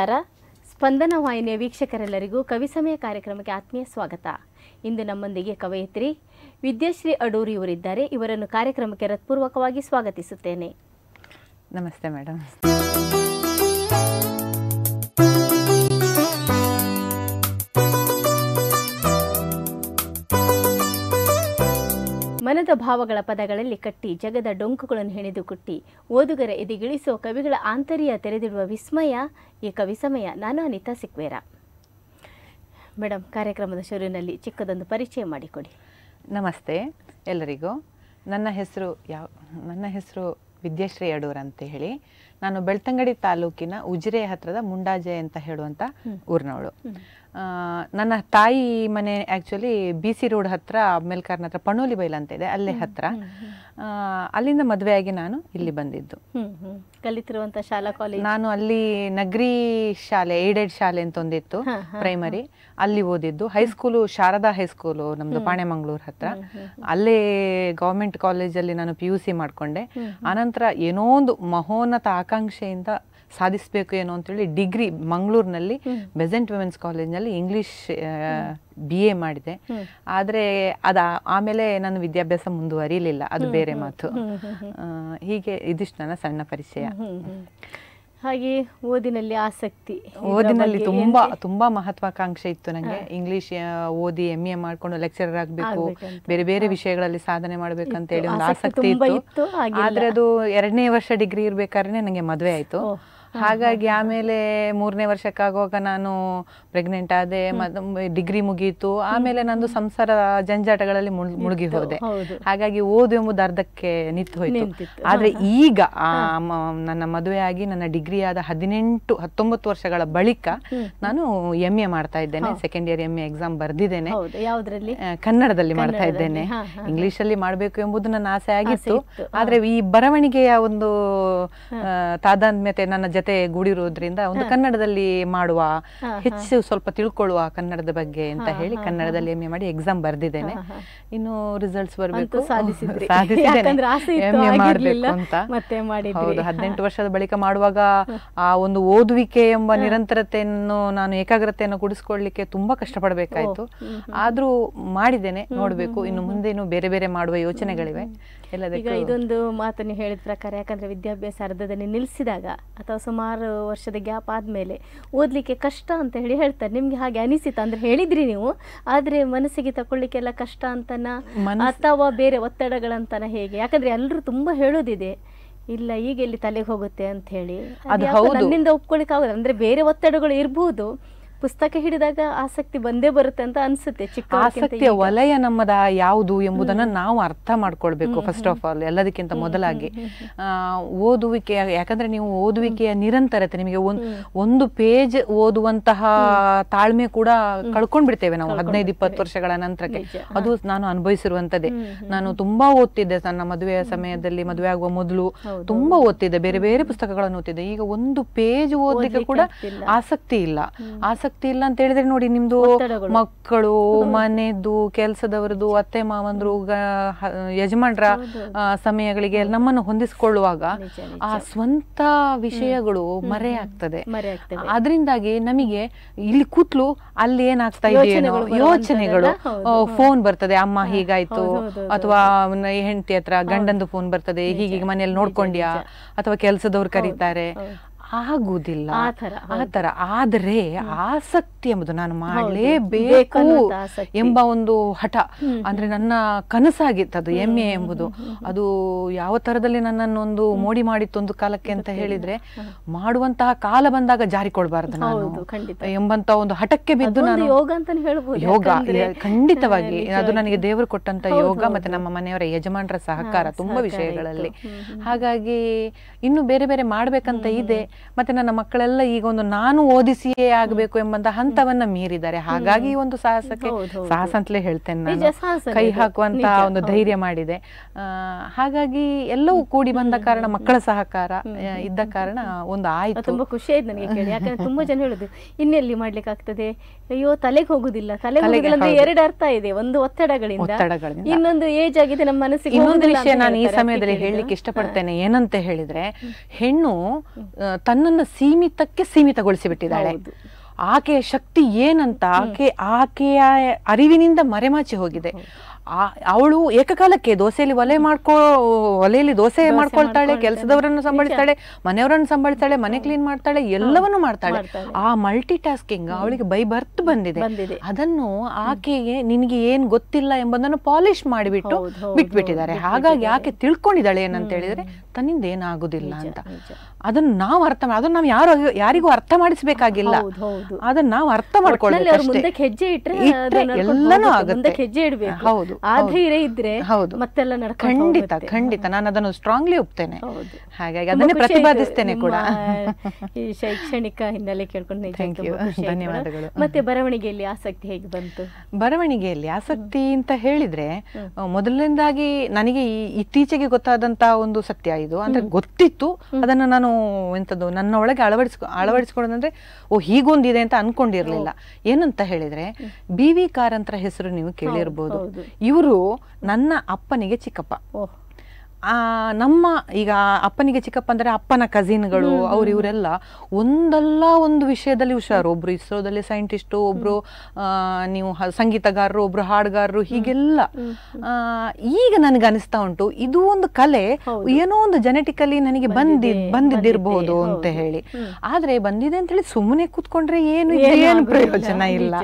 ನಮಸ್ಕಾರ ಸ್ಪಂದನ ವಾಹಿನಿಯ ವೀಕ್ಷಕರೆಲ್ಲರಿಗೂ ಕವಿ ಸಮಯ ಕಾರ್ಯಕ್ರಮಕ್ಕೆ ಆತ್ಮೀಯ ಸ್ವಾಗತ ಇಂದು ನಮ್ಮೊಂದಿಗೆ ಕವಯಿತ್ರಿ ವಿದ್ಯಾಶ್ರೀ ಅಡೂರಿ ಇವರಿದ್ದಾರೆ ಇವರನ್ನು ಕಾರ್ಯಕ್ರಮಕ್ಕೆ ಹೃತ್ಪೂರ್ವಕವಾಗಿ ಸ್ವಾಗತಿಸುತ್ತೇನೆ ನಮಸ್ತೆ ಮೇಡಮ್ ಮನದ ಭಾವಗಳ ಪದಗಳಲ್ಲಿ ಕಟ್ಟಿ ಜಗದ ಡೊಂಕುಗಳನ್ನು ಹೆಣೆದು ಕುಟ್ಟಿ ಓದುಗರ ಎದೆಗಿಳಿಸೋ ಕವಿಗಳ ಆಂತರ್ಯ ತೆರೆದಿಡುವ ವಿಸ್ಮಯ ಈ ಕವಿ ಸಮಯ ನಾನು ಅನಿತಾ ಸಿಕ್ವೇರ ಮೇಡಮ್ ಕಾರ್ಯಕ್ರಮದ ಶುರುವಿನಲ್ಲಿ ಚಿಕ್ಕದೊಂದು ಪರಿಚಯ ಮಾಡಿಕೊಡಿ ನಮಸ್ತೆ ಎಲ್ಲರಿಗೂ ನನ್ನ ಹೆಸರು ಯಾವ ನನ್ನ ಹೆಸರು ವಿದ್ಯಾಶ್ರೀ ಅಡೂರ್ ಅಂತ ಹೇಳಿ ನಾನು ಬೆಳ್ತಂಗಡಿ ತಾಲೂಕಿನ ಉಜಿರೆ ಹತ್ರದ ಮುಂಡಾಜೆ ಅಂತ ಹೇಳುವಂಥ ಊರಿನವಳು ನನ್ನ ತಾಯಿ ಮನೆ ಆ್ಯಕ್ಚುಲಿ ಬಿ ಸಿ ರೋಡ್ ಹತ್ರ ಮೇಲ್ಕಾರ್ನ ಹತ್ರ ಪಣೋಲಿ ಬೈಲ್ ಅಂತ ಇದೆ ಅಲ್ಲೇ ಹತ್ರ ಅಲ್ಲಿಂದ ಮದುವೆಯಾಗಿ ನಾನು ಇಲ್ಲಿ ಬಂದಿದ್ದು ಕಲಿತಿರುವಂತ ಶಾಲಾ ಕಾಲೇಜ್ ನಾನು ಅಲ್ಲಿ ನಗರಿ ಶಾಲೆ ಏಡೆಡ್ ಶಾಲೆ ಅಂತ ಒಂದಿತ್ತು ಪ್ರೈಮರಿ ಅಲ್ಲಿ ಓದಿದ್ದು ಹೈಸ್ಕೂಲು ಶಾರದಾ ಹೈಸ್ಕೂಲು ನಮ್ದು ಪಾಣೆಮಂಗ್ಳೂರ್ ಹತ್ರ ಅಲ್ಲೇ ಗೌರ್ಮೆಂಟ್ ಕಾಲೇಜಲ್ಲಿ ನಾನು ಪಿ ಯು ಸಿ ಮಾಡಿಕೊಂಡೆ ಆನಂತರ ಏನೋ ಒಂದು ಮಹೋನ್ನತ ಆಕಾಂಕ್ಷೆಯಿಂದ ಸಾಧಿಸಬೇಕು ಏನೋ ಅಂತೇಳಿ ಡಿಗ್ರಿ ಮಂಗಳೂರಿನಲ್ಲಿ ಬೆಸೆಂಟ್ ವಿಮೆನ್ಸ್ ಕಾಲೇಜ್ನಲ್ಲಿ ಇಂಗ್ಲೀಷ್ ಬಿ ಎ ಮಾಡಿದೆ ಆದರೆ ಅದು ಆಮೇಲೆ ನನ್ನ ವಿದ್ಯಾಭ್ಯಾಸ ಮುಂದುವರಿಲಿಲ್ಲ ಅದು ಬೇರೆ ಮಾತು ಹೀಗೆ ಇದಿಷ್ಟು ನನ್ನ ಸಣ್ಣ ಪರಿಚಯ ಹಾಗೆ ಓದಿನಲ್ಲಿ ಆಸಕ್ತಿ ಓದಿನಲ್ಲಿ ತುಂಬಾ ತುಂಬಾ ಮಹತ್ವಾಕಾಂಕ್ಷೆ ಇತ್ತು ನನಗೆ ಇಂಗ್ಲಿಷ್ ಓದಿ ಎಮ್ ಎ ಮಾಡ್ಕೊಂಡು ಲೆಕ್ಚರರ್ ಆಗಬೇಕು ಬೇರೆ ಬೇರೆ ವಿಷಯಗಳಲ್ಲಿ ಸಾಧನೆ ಮಾಡ್ಬೇಕಂತ ಹೇಳಿ ಒಂದು ಆಸಕ್ತಿ ಇತ್ತು ಆದ್ರೆ ಅದು ಎರಡನೇ ವರ್ಷ ಡಿಗ್ರಿ ಇರಬೇಕಾದ್ರೆ ನನಗೆ ಮದುವೆ ಆಯ್ತು ಹಾಗಾಗಿ ಆಮೇಲೆ ಮೂರನೇ ವರ್ಷಕ್ಕಾಗುವಾಗ ನಾನು ಪ್ರೆಗ್ನೆಂಟ್ ಆದೆ ಡಿಗ್ರಿ ಮುಗೀತು ಆಮೇಲೆ ನಂದು ಸಂಸಾರ ಜಂಜಾಟಗಳಲ್ಲಿ ಮುಳುಗಿ ಹೋದೆ ಹಾಗಾಗಿ ಓದು ಎಂಬುದು ಅರ್ಧಕ್ಕೆ ನಿಂತು ಹೋಯ್ತು ಆದ್ರೆ ಈಗ ನನ್ನ ಮದುವೆಯಾಗಿ ನನ್ನ ಡಿಗ್ರಿ ಆದ ಹದಿನೆಂಟು ಹತ್ತೊಂಬತ್ತು ವರ್ಷಗಳ ಬಳಿಕ ನಾನು ಎಂ ಎ ಮಾಡ್ತಾ ಇದ್ದೇನೆ second year M A exam ಬರ್ದಿದ್ದೇನೆ ಕನ್ನಡದಲ್ಲಿ ಮಾಡ್ತಾ ಇದ್ದೇನೆ ಇಂಗ್ಲಿಷ್ ಅಲ್ಲಿ ಮಾಡಬೇಕು ಎಂಬುದು ನನ್ನ ಆಸೆ ಆಗಿತ್ತು ಆದ್ರೆ ಈ ಬರವಣಿಗೆಯ ಒಂದು ತಾದಾತ್ಮ್ಯತೆ ನನ್ನ ಜತೆ ಗೂಡಿರೋದ್ರಿಂದ ಒಂದು ಕನ್ನಡದಲ್ಲಿ ಮಾಡುವ ಹೆಚ್ಚು ಸ್ವಲ್ಪ ತಿಳ್ಕೊಳ್ಳುವ ಕನ್ನಡದ ಬಗ್ಗೆ ಅಂತ ಹೇಳಿ ಕನ್ನಡದಲ್ಲಿ ಎಂ ಎ ಮಾಡಿ ಎಕ್ಸಾಮ್ ಬರ್ದಿದ್ದೇನೆ ಇನ್ನು ರಿಸಲ್ಟ್ಸ್ ಬರಬೇಕು ಹೌದು ಹದಿನೆಂಟು ವರ್ಷದ ಬಳಿಕ ಮಾಡುವಾಗ ಆ ಒಂದು ಓದುವಿಕೆ ಎಂಬ ನಿರಂತರತೆಯನ್ನು ನಾನು ಏಕಾಗ್ರತೆಯನ್ನು ಕೂಡಿಸ್ಕೊಳ್ಳಿಕ್ಕೆ ತುಂಬಾ ಕಷ್ಟಪಡಬೇಕಾಯ್ತು ಆದ್ರೂ ಮಾಡಿದ್ದೇನೆ ನೋಡ್ಬೇಕು ಇನ್ನು ಮುಂದೆ ಬೇರೆ ಬೇರೆ ಮಾಡುವ ಯೋಚನೆಗಳಿವೆ ಈಗ ಇದೊಂದು ಮಾತು ನೀವು ಹೇಳಿದ ಪ್ರಕಾರ ಯಾಕಂದ್ರೆ ವಿದ್ಯಾಭ್ಯಾಸ ಅರ್ಧದಲ್ಲಿ ನಿಲ್ಲಿಸಿದಾಗ ಅಥವಾ ಸುಮಾರು ವರ್ಷದ ಗ್ಯಾಪ್ ಆದ್ಮೇಲೆ ಓದ್ಲಿಕ್ಕೆ ಕಷ್ಟ ಅಂತ ಹೇಳಿ ಹೇಳ್ತಾರೆ ನಿಮ್ಗೆ ಹಾಗೆ ಅನಿಸಿತಾ ಅಂದ್ರೆ ಹೇಳಿದ್ರಿ ನೀವು ಆದ್ರೆ ಮನಸ್ಸಿಗೆ ತಕೊಳ್ಳಿಕ್ಕೆಲ್ಲ ಕಷ್ಟ ಅಂತನ ಅಥವಾ ಬೇರೆ ಒತ್ತಡಗಳಂತನ ಹೇಗೆ ಯಾಕಂದ್ರೆ ಎಲ್ಲರೂ ತುಂಬಾ ಹೇಳೋದಿದೆ ಇಲ್ಲ ಈಗ ಇಲ್ಲಿ ತಲೆಗೆ ಹೋಗುತ್ತೆ ಅಂತ ಹೇಳಿ ನನ್ನಿಂದ ಒಪ್ಕೊಳ್ಳಿಕ್ಕಾಗಲ್ಲ ಅಂದ್ರೆ ಬೇರೆ ಒತ್ತಡಗಳು ಇರಬಹುದು ಪುಸ್ತಕ ಹಿಡಿದಾಗ ಆಸಕ್ತಿ ಬಂದೇ ಬರುತ್ತೆ ಅಂತ ಅನ್ಸುತ್ತೆ ಚಿಕ್ಕ ಆಸಕ್ತಿಯ ವಲಯ ನಮ್ಮದ ಯಾವುದು ಎಂಬುದನ್ನ ನಾವು ಅರ್ಥ ಮಾಡ್ಕೊಳ್ಬೇಕು ಫಸ್ಟ್ ಆಫ್ ಆಲ್ ಎಲ್ಲದಕ್ಕಿಂತ ಮೊದಲಾಗಿ ಓದುವಿಕೆ ಯಾಕಂದ್ರೆ ನೀವು ಓದುವಿಕೆಯ ನಿರಂತರತೆ ನಿಮಗೆ ಒಂದು ಪೇಜ್ ಓದುವಂತಹ ತಾಳ್ಮೆ ಕೂಡ ಕಳ್ಕೊಂಡ್ ಬಿಡ್ತೇವೆ ನಾವು ಹದಿನೈದು ಇಪ್ಪತ್ತು ವರ್ಷಗಳ ನಂತರಕ್ಕೆ ಅದು ನಾನು ಅನುಭವಿಸಿರುವಂತದ್ದೇ ನಾನು ತುಂಬಾ ಓದ್ತಿದ್ದೆ ನನ್ನ ಮದುವೆಯ ಸಮಯದಲ್ಲಿ ಮದುವೆ ಆಗುವ ಮೊದಲು ತುಂಬಾ ಓದ್ತಿದ್ದೆ ಬೇರೆ ಬೇರೆ ಪುಸ್ತಕಗಳನ್ನು ಓದ್ತಿದ್ದೆ ಈಗ ಒಂದು ಪೇಜ್ ಓದ್ಲಿಕ್ಕೆ ಕೂಡ ಆಸಕ್ತಿ ಇಲ್ಲ ಆಸಕ್ತಿ ಆಸಕ್ತಿ ಇಲ್ಲ ಅಂತ ಹೇಳಿದ್ರೆ ನೋಡಿ ನಿಮ್ದು ಮಕ್ಕಳು ಮನೆದು ಕೆಲಸದವರದು ಅತ್ತೆ ಮಾವಂದ್ರು ಯಜಮಾನ್ರ ಸಮಯಗಳಿಗೆ ನಮ್ಮನ್ನು ಹೊಂದಿಸಿಕೊಳ್ಳುವಾಗ ಆ ಸ್ವಂತ ವಿಷಯಗಳು ಮರೆ ಆಗ್ತದೆ ಅದರಿಂದಾಗಿ ನಮಗೆ ಇಲ್ಲಿ ಕೂತ್ಲು ಅಲ್ಲಿ ಏನಾಗ್ತಾ ಇದೆ ಯೋಚನೆಗಳು ಫೋನ್ ಬರ್ತದೆ ಅಮ್ಮ ಹೀಗಾಯ್ತು ಅಥವಾ ಹೆಂಡತಿ ಹತ್ರ ಗಂಡಂದು ಫೋನ್ ಬರ್ತದೆ ಹೀಗೀಗ ಮನೆಯಲ್ಲಿ ನೋಡ್ಕೊಂಡ್ಯಾ ಅಥವಾ ಕೆಲಸದವ್ರು ಕರೀತಾರೆ ಆಗುದಿಲ್ಲ ಆತರ ತರ ಆದರೆ ಆಸಕ್ತಿ ಎಂಬುದು ನಾನು ಮಾಡಲೇಬೇಕು ಎಂಬ ಒಂದು ಹಠ ಅಂದ್ರೆ ನನ್ನ ಕನಸಾಗಿತ್ತು ಅದು ಹೆಮ್ಮೆ ಎಂಬುದು ಅದು ಯಾವ ತರದಲ್ಲಿ ನನ್ನನ್ನೊಂದು ಮೋಡಿ ಮಾಡಿತ್ತು ಒಂದು ಕಾಲಕ್ಕೆ ಅಂತ ಹೇಳಿದ್ರೆ ಮಾಡುವಂತಹ ಕಾಲ ಬಂದಾಗ ಜಾರಿಕೊಳ್ಬಾರ್ದು ನಾನು ಎಂಬಂತ ಒಂದು ಹಠಕ್ಕೆ ಬಿದ್ದು ನಾನು ಯೋಗ ಅಂತ ಹೇಳ್ಬೋದು ಯೋಗ ಖಂಡಿತವಾಗಿ ಅದು ನನಗೆ ದೇವರು ಕೊಟ್ಟಂತ ಯೋಗ ಮತ್ತೆ ನಮ್ಮ ಮನೆಯವರ ಯಜಮಾನರ ಸಹಕಾರ ತುಂಬಾ ವಿಷಯಗಳಲ್ಲಿ ಹಾಗಾಗಿ ಇನ್ನು ಬೇರೆ ಬೇರೆ ಮಾಡ್ಬೇಕಂತ ಇದೆ ಮತ್ತೆ ನನ್ನ ಮಕ್ಕಳೆಲ್ಲ ಈಗ ಒಂದು ನಾನು ಓದಿಸಿಯೇ ಆಗಬೇಕು ಎಂಬಂತ ಹಂತವನ್ನ ಮೀರಿದ್ದಾರೆ ಹಾಗಾಗಿ ಈ ಒಂದು ಸಾಹಸಕ್ಕೆ ಸಾಹಸ ಅಂತಲೇ ಹೇಳ್ತೇನೆ ನಾನು ಕೈ ಹಾಕುವಂತ ಒಂದು ಧೈರ್ಯ ಮಾಡಿದೆ ಹಾಗಾಗಿ ಎಲ್ಲವೂ ಕೂಡಿ ಬಂದ ಕಾರಣ ಮಕ್ಕಳ ಸಹಕಾರ ಇದ್ದ ಕಾರಣ ಒಂದು ಆಯ್ತು ತುಂಬಾ ಖುಷಿ ಆಯ್ತು ನನಗೆ ಕೇಳಿ ಯಾಕಂದ್ರೆ ತುಂಬಾ ಜನ ಹೇಳುದು ಇನ್ನೆಲ್ಲಿ ಮಾಡ್ಲಿಕ್ಕೆ ಆಗ್ತದೆ ಅಯ್ಯೋ ತಲೆಗೆ ಹೋಗುದಿಲ್ಲ ತಲೆಗೆ ಹೋಗುದಿಲ್ಲ ಅಂದ್ರೆ ಎರಡು ಅರ್ಥ ಇದೆ ಒಂದು ಒತ್ತಡಗಳಿಂದ ಇನ್ನೊಂದು ಏಜ್ ಆಗಿದೆ ನಮ್ಮ ಮನಸ್ಸಿಗೆ ಇನ್ನೊಂದು ವಿಷಯ ನಾನು ಈ ಸಮಯದಲ್ಲಿ ಹೇಳಲಿಕ್ಕೆ ಇಷ್ಟಪಡ್ತೇನೆ ಏನಂತ ಹೇಳಿದ್ರೆ ಹೆಣ್ಣು ತನ್ನನ್ನು ಸೀಮಿತಕ್ಕೆ ಸೀಮಿತಗೊಳಿಸಿ ಬಿಟ್ಟಿದ್ದಾಳೆ ಆಕೆಯ ಶಕ್ತಿ ಏನಂತ ಆಕೆ ಆಕೆಯ ಅರಿವಿನಿಂದ ಮರೆಮಾಚಿ ಹೋಗಿದೆ ಅವಳು ಏಕಕಾಲಕ್ಕೆ ದೋಸೆಯಲ್ಲಿ ಒಲೆ ಮಾಡ್ಕೊ ಒಲೆಯಲ್ಲಿ ದೋಸೆ ಮಾಡ್ಕೊಳ್ತಾಳೆ ಕೆಲಸದವರನ್ನು ಸಂಬಳಿಸ್ತಾಳೆ ಮನೆಯವರನ್ನು ಸಂಭಾಳಿಸ್ತಾಳೆ ಮನೆ ಕ್ಲೀನ್ ಮಾಡ್ತಾಳೆ ಎಲ್ಲವನ್ನೂ ಮಾಡ್ತಾಳೆ ಆ ಮಲ್ಟಿ ಟಾಸ್ಕಿಂಗ್ ಅವಳಿಗೆ ಬೈ ಬರ್ತ್ ಬಂದಿದೆ ಅದನ್ನು ಆಕೆಗೆ ನಿನಗೆ ಏನ್ ಗೊತ್ತಿಲ್ಲ ಎಂಬುದನ್ನು ಪಾಲಿಶ್ ಮಾಡಿಬಿಟ್ಟು ಬಿಟ್ಬಿಟ್ಟಿದ್ದಾರೆ ಹಾಗಾಗಿ ಆಕೆ ತಿಳ್ಕೊಂಡಿದ್ದಾಳೆ ಏನಂತ ಹೇಳಿದ್ರೆ ತನ್ನಿಂದ ಏನಾಗುದಿಲ್ಲ ಅಂತ ಅದನ್ನ ನಾವು ಅರ್ಥ ಅದನ್ನ ನಾವು ಯಾರು ಯಾರಿಗೂ ಅರ್ಥ ಮಾಡಿಸಬೇಕಾಗಿಲ್ಲ ಅದನ್ನ ನಾವು ಅರ್ಥ ಮಾಡ್ಕೊಳ್ಳಿ ಹೆಜ್ಜೆ ಇಟ್ಟರೆ ಎಲ್ಲನೂ ಆಗುತ್ತೆ ಹೆಜ್ಜೆ ಇಡಬೇಕು ಹೌದು ಆ ಧೈರ್ಯ ಇದ್ರೆ ಹೌದು ಮತ್ತೆಲ್ಲ ಖಂಡಿತ ಖಂಡಿತ ನಾನು ಅದನ್ನು ಸ್ಟ್ರಾಂಗ್ಲಿ ಒಪ್ತೇನೆ ಹಾಗಾಗಿ ಅದನ್ನೇ ಪ್ರತಿಪಾದಿಸ್ತೇನೆ ಕೂಡ ಈ ಶೈಕ್ಷಣಿಕ ಹಿನ್ನೆಲೆ ಕೇಳ್ಕೊಂಡು ಧನ್ಯವಾದಗಳು ಮತ್ತೆ ಬರವಣಿಗೆಯಲ್ಲಿ ಆಸಕ್ತಿ ಹೇಗೆ ಬಂತು ಬರವಣಿಗೆಯಲ್ಲಿ ಆಸಕ್ತಿ ಅಂತ ಹೇಳಿದ್ರೆ ಮೊದಲನೇದಾಗಿ ನನಗೆ ಇತ್ತೀಚೆಗೆ ಗೊತ್ತಾದಂತಹ ಒಂದು ಸತ್ಯ ಇದು ಅಂದ್ರೆ ಗೊತ್ತಿತ್ತು ಅದನ್ನ ನಾನು ಎಂಥದ್ದು ನನ್ನ ಒಳಗೆ ಅಳವಡಿಸ್ಕೊ ಅಳವಡಿಸ್ಕೊಡೋದಂದರೆ ಓ ಹೀಗೊಂದಿದೆ ಅಂತ ಅನ್ಕೊಂಡಿರ್ಲಿಲ್ಲ ಏನಂತ ಹೇಳಿದ್ರೆ ಬಿ ವಿ ಕಾರಂತರ ಹೆಸರು ನೀವು ಕೇಳಿರ್ಬೋದು ಇವರು ನನ್ನ ಅಪ್ಪನಿಗೆ ಚಿಕ್ಕಪ್ಪ ನಮ್ಮ ಈಗ ಅಪ್ಪನಿಗೆ ಚಿಕ್ಕಪ್ಪ ಅಂದರೆ ಅಪ್ಪನ ಕಸಿನ್ಗಳು ಅವ್ರು ಇವರೆಲ್ಲ ಒಂದಲ್ಲ ಒಂದು ವಿಷಯದಲ್ಲಿ ಹುಷಾರು ಒಬ್ರು ಇಸ್ರೋದಲ್ಲಿ ಸೈಂಟಿಸ್ಟು ಒಬ್ರು ನೀವು ಸಂಗೀತಗಾರರು ಒಬ್ರು ಹಾಡುಗಾರರು ಹೀಗೆಲ್ಲ ಈಗ ನನಗೆ ಅನಿಸ್ತಾ ಉಂಟು ಇದು ಒಂದು ಕಲೆ ಏನೋ ಒಂದು ಜೆನೆಟಿಕಲಿ ನನಗೆ ಬಂದಿ ಬಂದಿದ್ದಿರಬಹುದು ಅಂತ ಹೇಳಿ ಆದ್ರೆ ಬಂದಿದೆ ಅಂತ ಹೇಳಿ ಸುಮ್ಮನೆ ಕೂತ್ಕೊಂಡ್ರೆ ಏನು ಏನು ಪ್ರಯೋಜನ ಇಲ್ಲ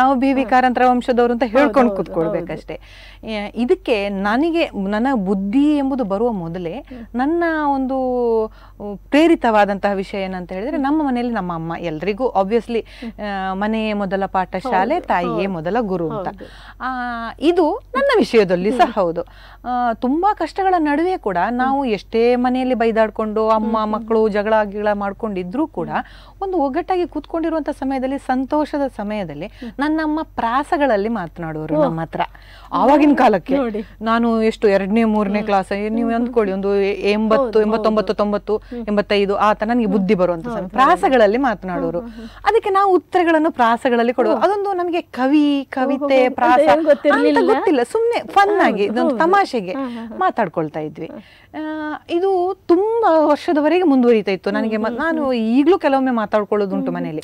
ನಾವು ಬಿ ವಿ ಕಾರಂತರ ವಂಶದವರು ಅಂತ ಹೇಳ್ಕೊಂಡು ಕೂತ್ಕೊಳ್ಬೇಕಷ್ಟೇ ಇದಕ್ಕೆ ನನಗೆ ನನ್ನ ಬುದ್ಧಿ ಎಂಬುದು ಬರುವ ಮೊದಲೇ ನನ್ನ ಒಂದು ಪ್ರೇರಿತವಾದಂತಹ ವಿಷಯ ಏನಂತ ಹೇಳಿದ್ರೆ ನಮ್ಮ ಮನೆಯಲ್ಲಿ ನಮ್ಮ ಅಮ್ಮ ಎಲ್ರಿಗೂ ಆಬ್ವಿಯಸ್ಲಿ ಮನೆಯೇ ಮೊದಲ ಪಾಠ ಶಾಲೆ ತಾಯಿಯೇ ಮೊದಲ ಗುರು ಅಂತ ಇದು ನನ್ನ ವಿಷಯದಲ್ಲಿ ಸಹ ಹೌದು ತುಂಬಾ ಕಷ್ಟಗಳ ನಡುವೆ ಕೂಡ ನಾವು ಎಷ್ಟೇ ಮನೆಯಲ್ಲಿ ಬೈದಾಡ್ಕೊಂಡು ಅಮ್ಮ ಮಕ್ಕಳು ಜಗಳ ಗಿಗಳ ಮಾಡ್ಕೊಂಡಿದ್ರೂ ಕೂಡ ಒಂದು ಒಗ್ಗಟ್ಟಾಗಿ ಕೂತ್ಕೊಂಡಿರುವಂತ ಸಮಯದಲ್ಲಿ ಸಂತೋಷದ ಸಮಯದಲ್ಲಿ ನನ್ನಮ್ಮ ಪ್ರಾಸಗಳಲ್ಲಿ ಮಾತನಾಡುವರು ನಮ್ಮ ಹತ್ರ ಆವಾಗಿನ ಕಾಲಕ್ಕೆ ನಾನು ಎಷ್ಟು ಎರಡನೇ ಮೂರನೇ ಕ್ಲಾಸ್ ನೀವು ಅಂದ್ಕೊಳ್ಳಿ ಒಂದು ಎಂಬತ್ತು ಎಂಬತ್ತೊಂಬತ್ತು ತೊಂಬತ್ತು ಎಂಬತ್ತೈದು ಆತ ನನಗೆ ಬುದ್ಧಿ ಬರುವಂತ ಪ್ರಾಸಗಳಲ್ಲಿ ಮಾತನಾಡೋರು ಅದಕ್ಕೆ ನಾವು ಉತ್ತರಗಳನ್ನು ಪ್ರಾಸಗಳಲ್ಲಿ ಕೊಡುವ ಅದೊಂದು ನಮಗೆ ಕವಿ ಕವಿತೆ ಪ್ರಾಸ ಗೊತ್ತಿಲ್ಲ ಸುಮ್ಮನೆ ಫನ್ ಆಗಿ ಇದೊಂದು ತಮಾಷೆಗೆ ಮಾತಾಡ್ಕೊಳ್ತಾ ಇದ್ವಿ ಇದು ತುಂಬಾ ವರ್ಷದವರೆಗೆ ಮುಂದುವರಿತಾ ಇತ್ತು ನನಗೆ ನಾನು ಈಗಲೂ ಕೆಲವೊಮ್ಮೆ ಮಾತಾಡ್ಕೊಳ್ಳೋದುಂಟು ಮನೆಯಲ್ಲಿ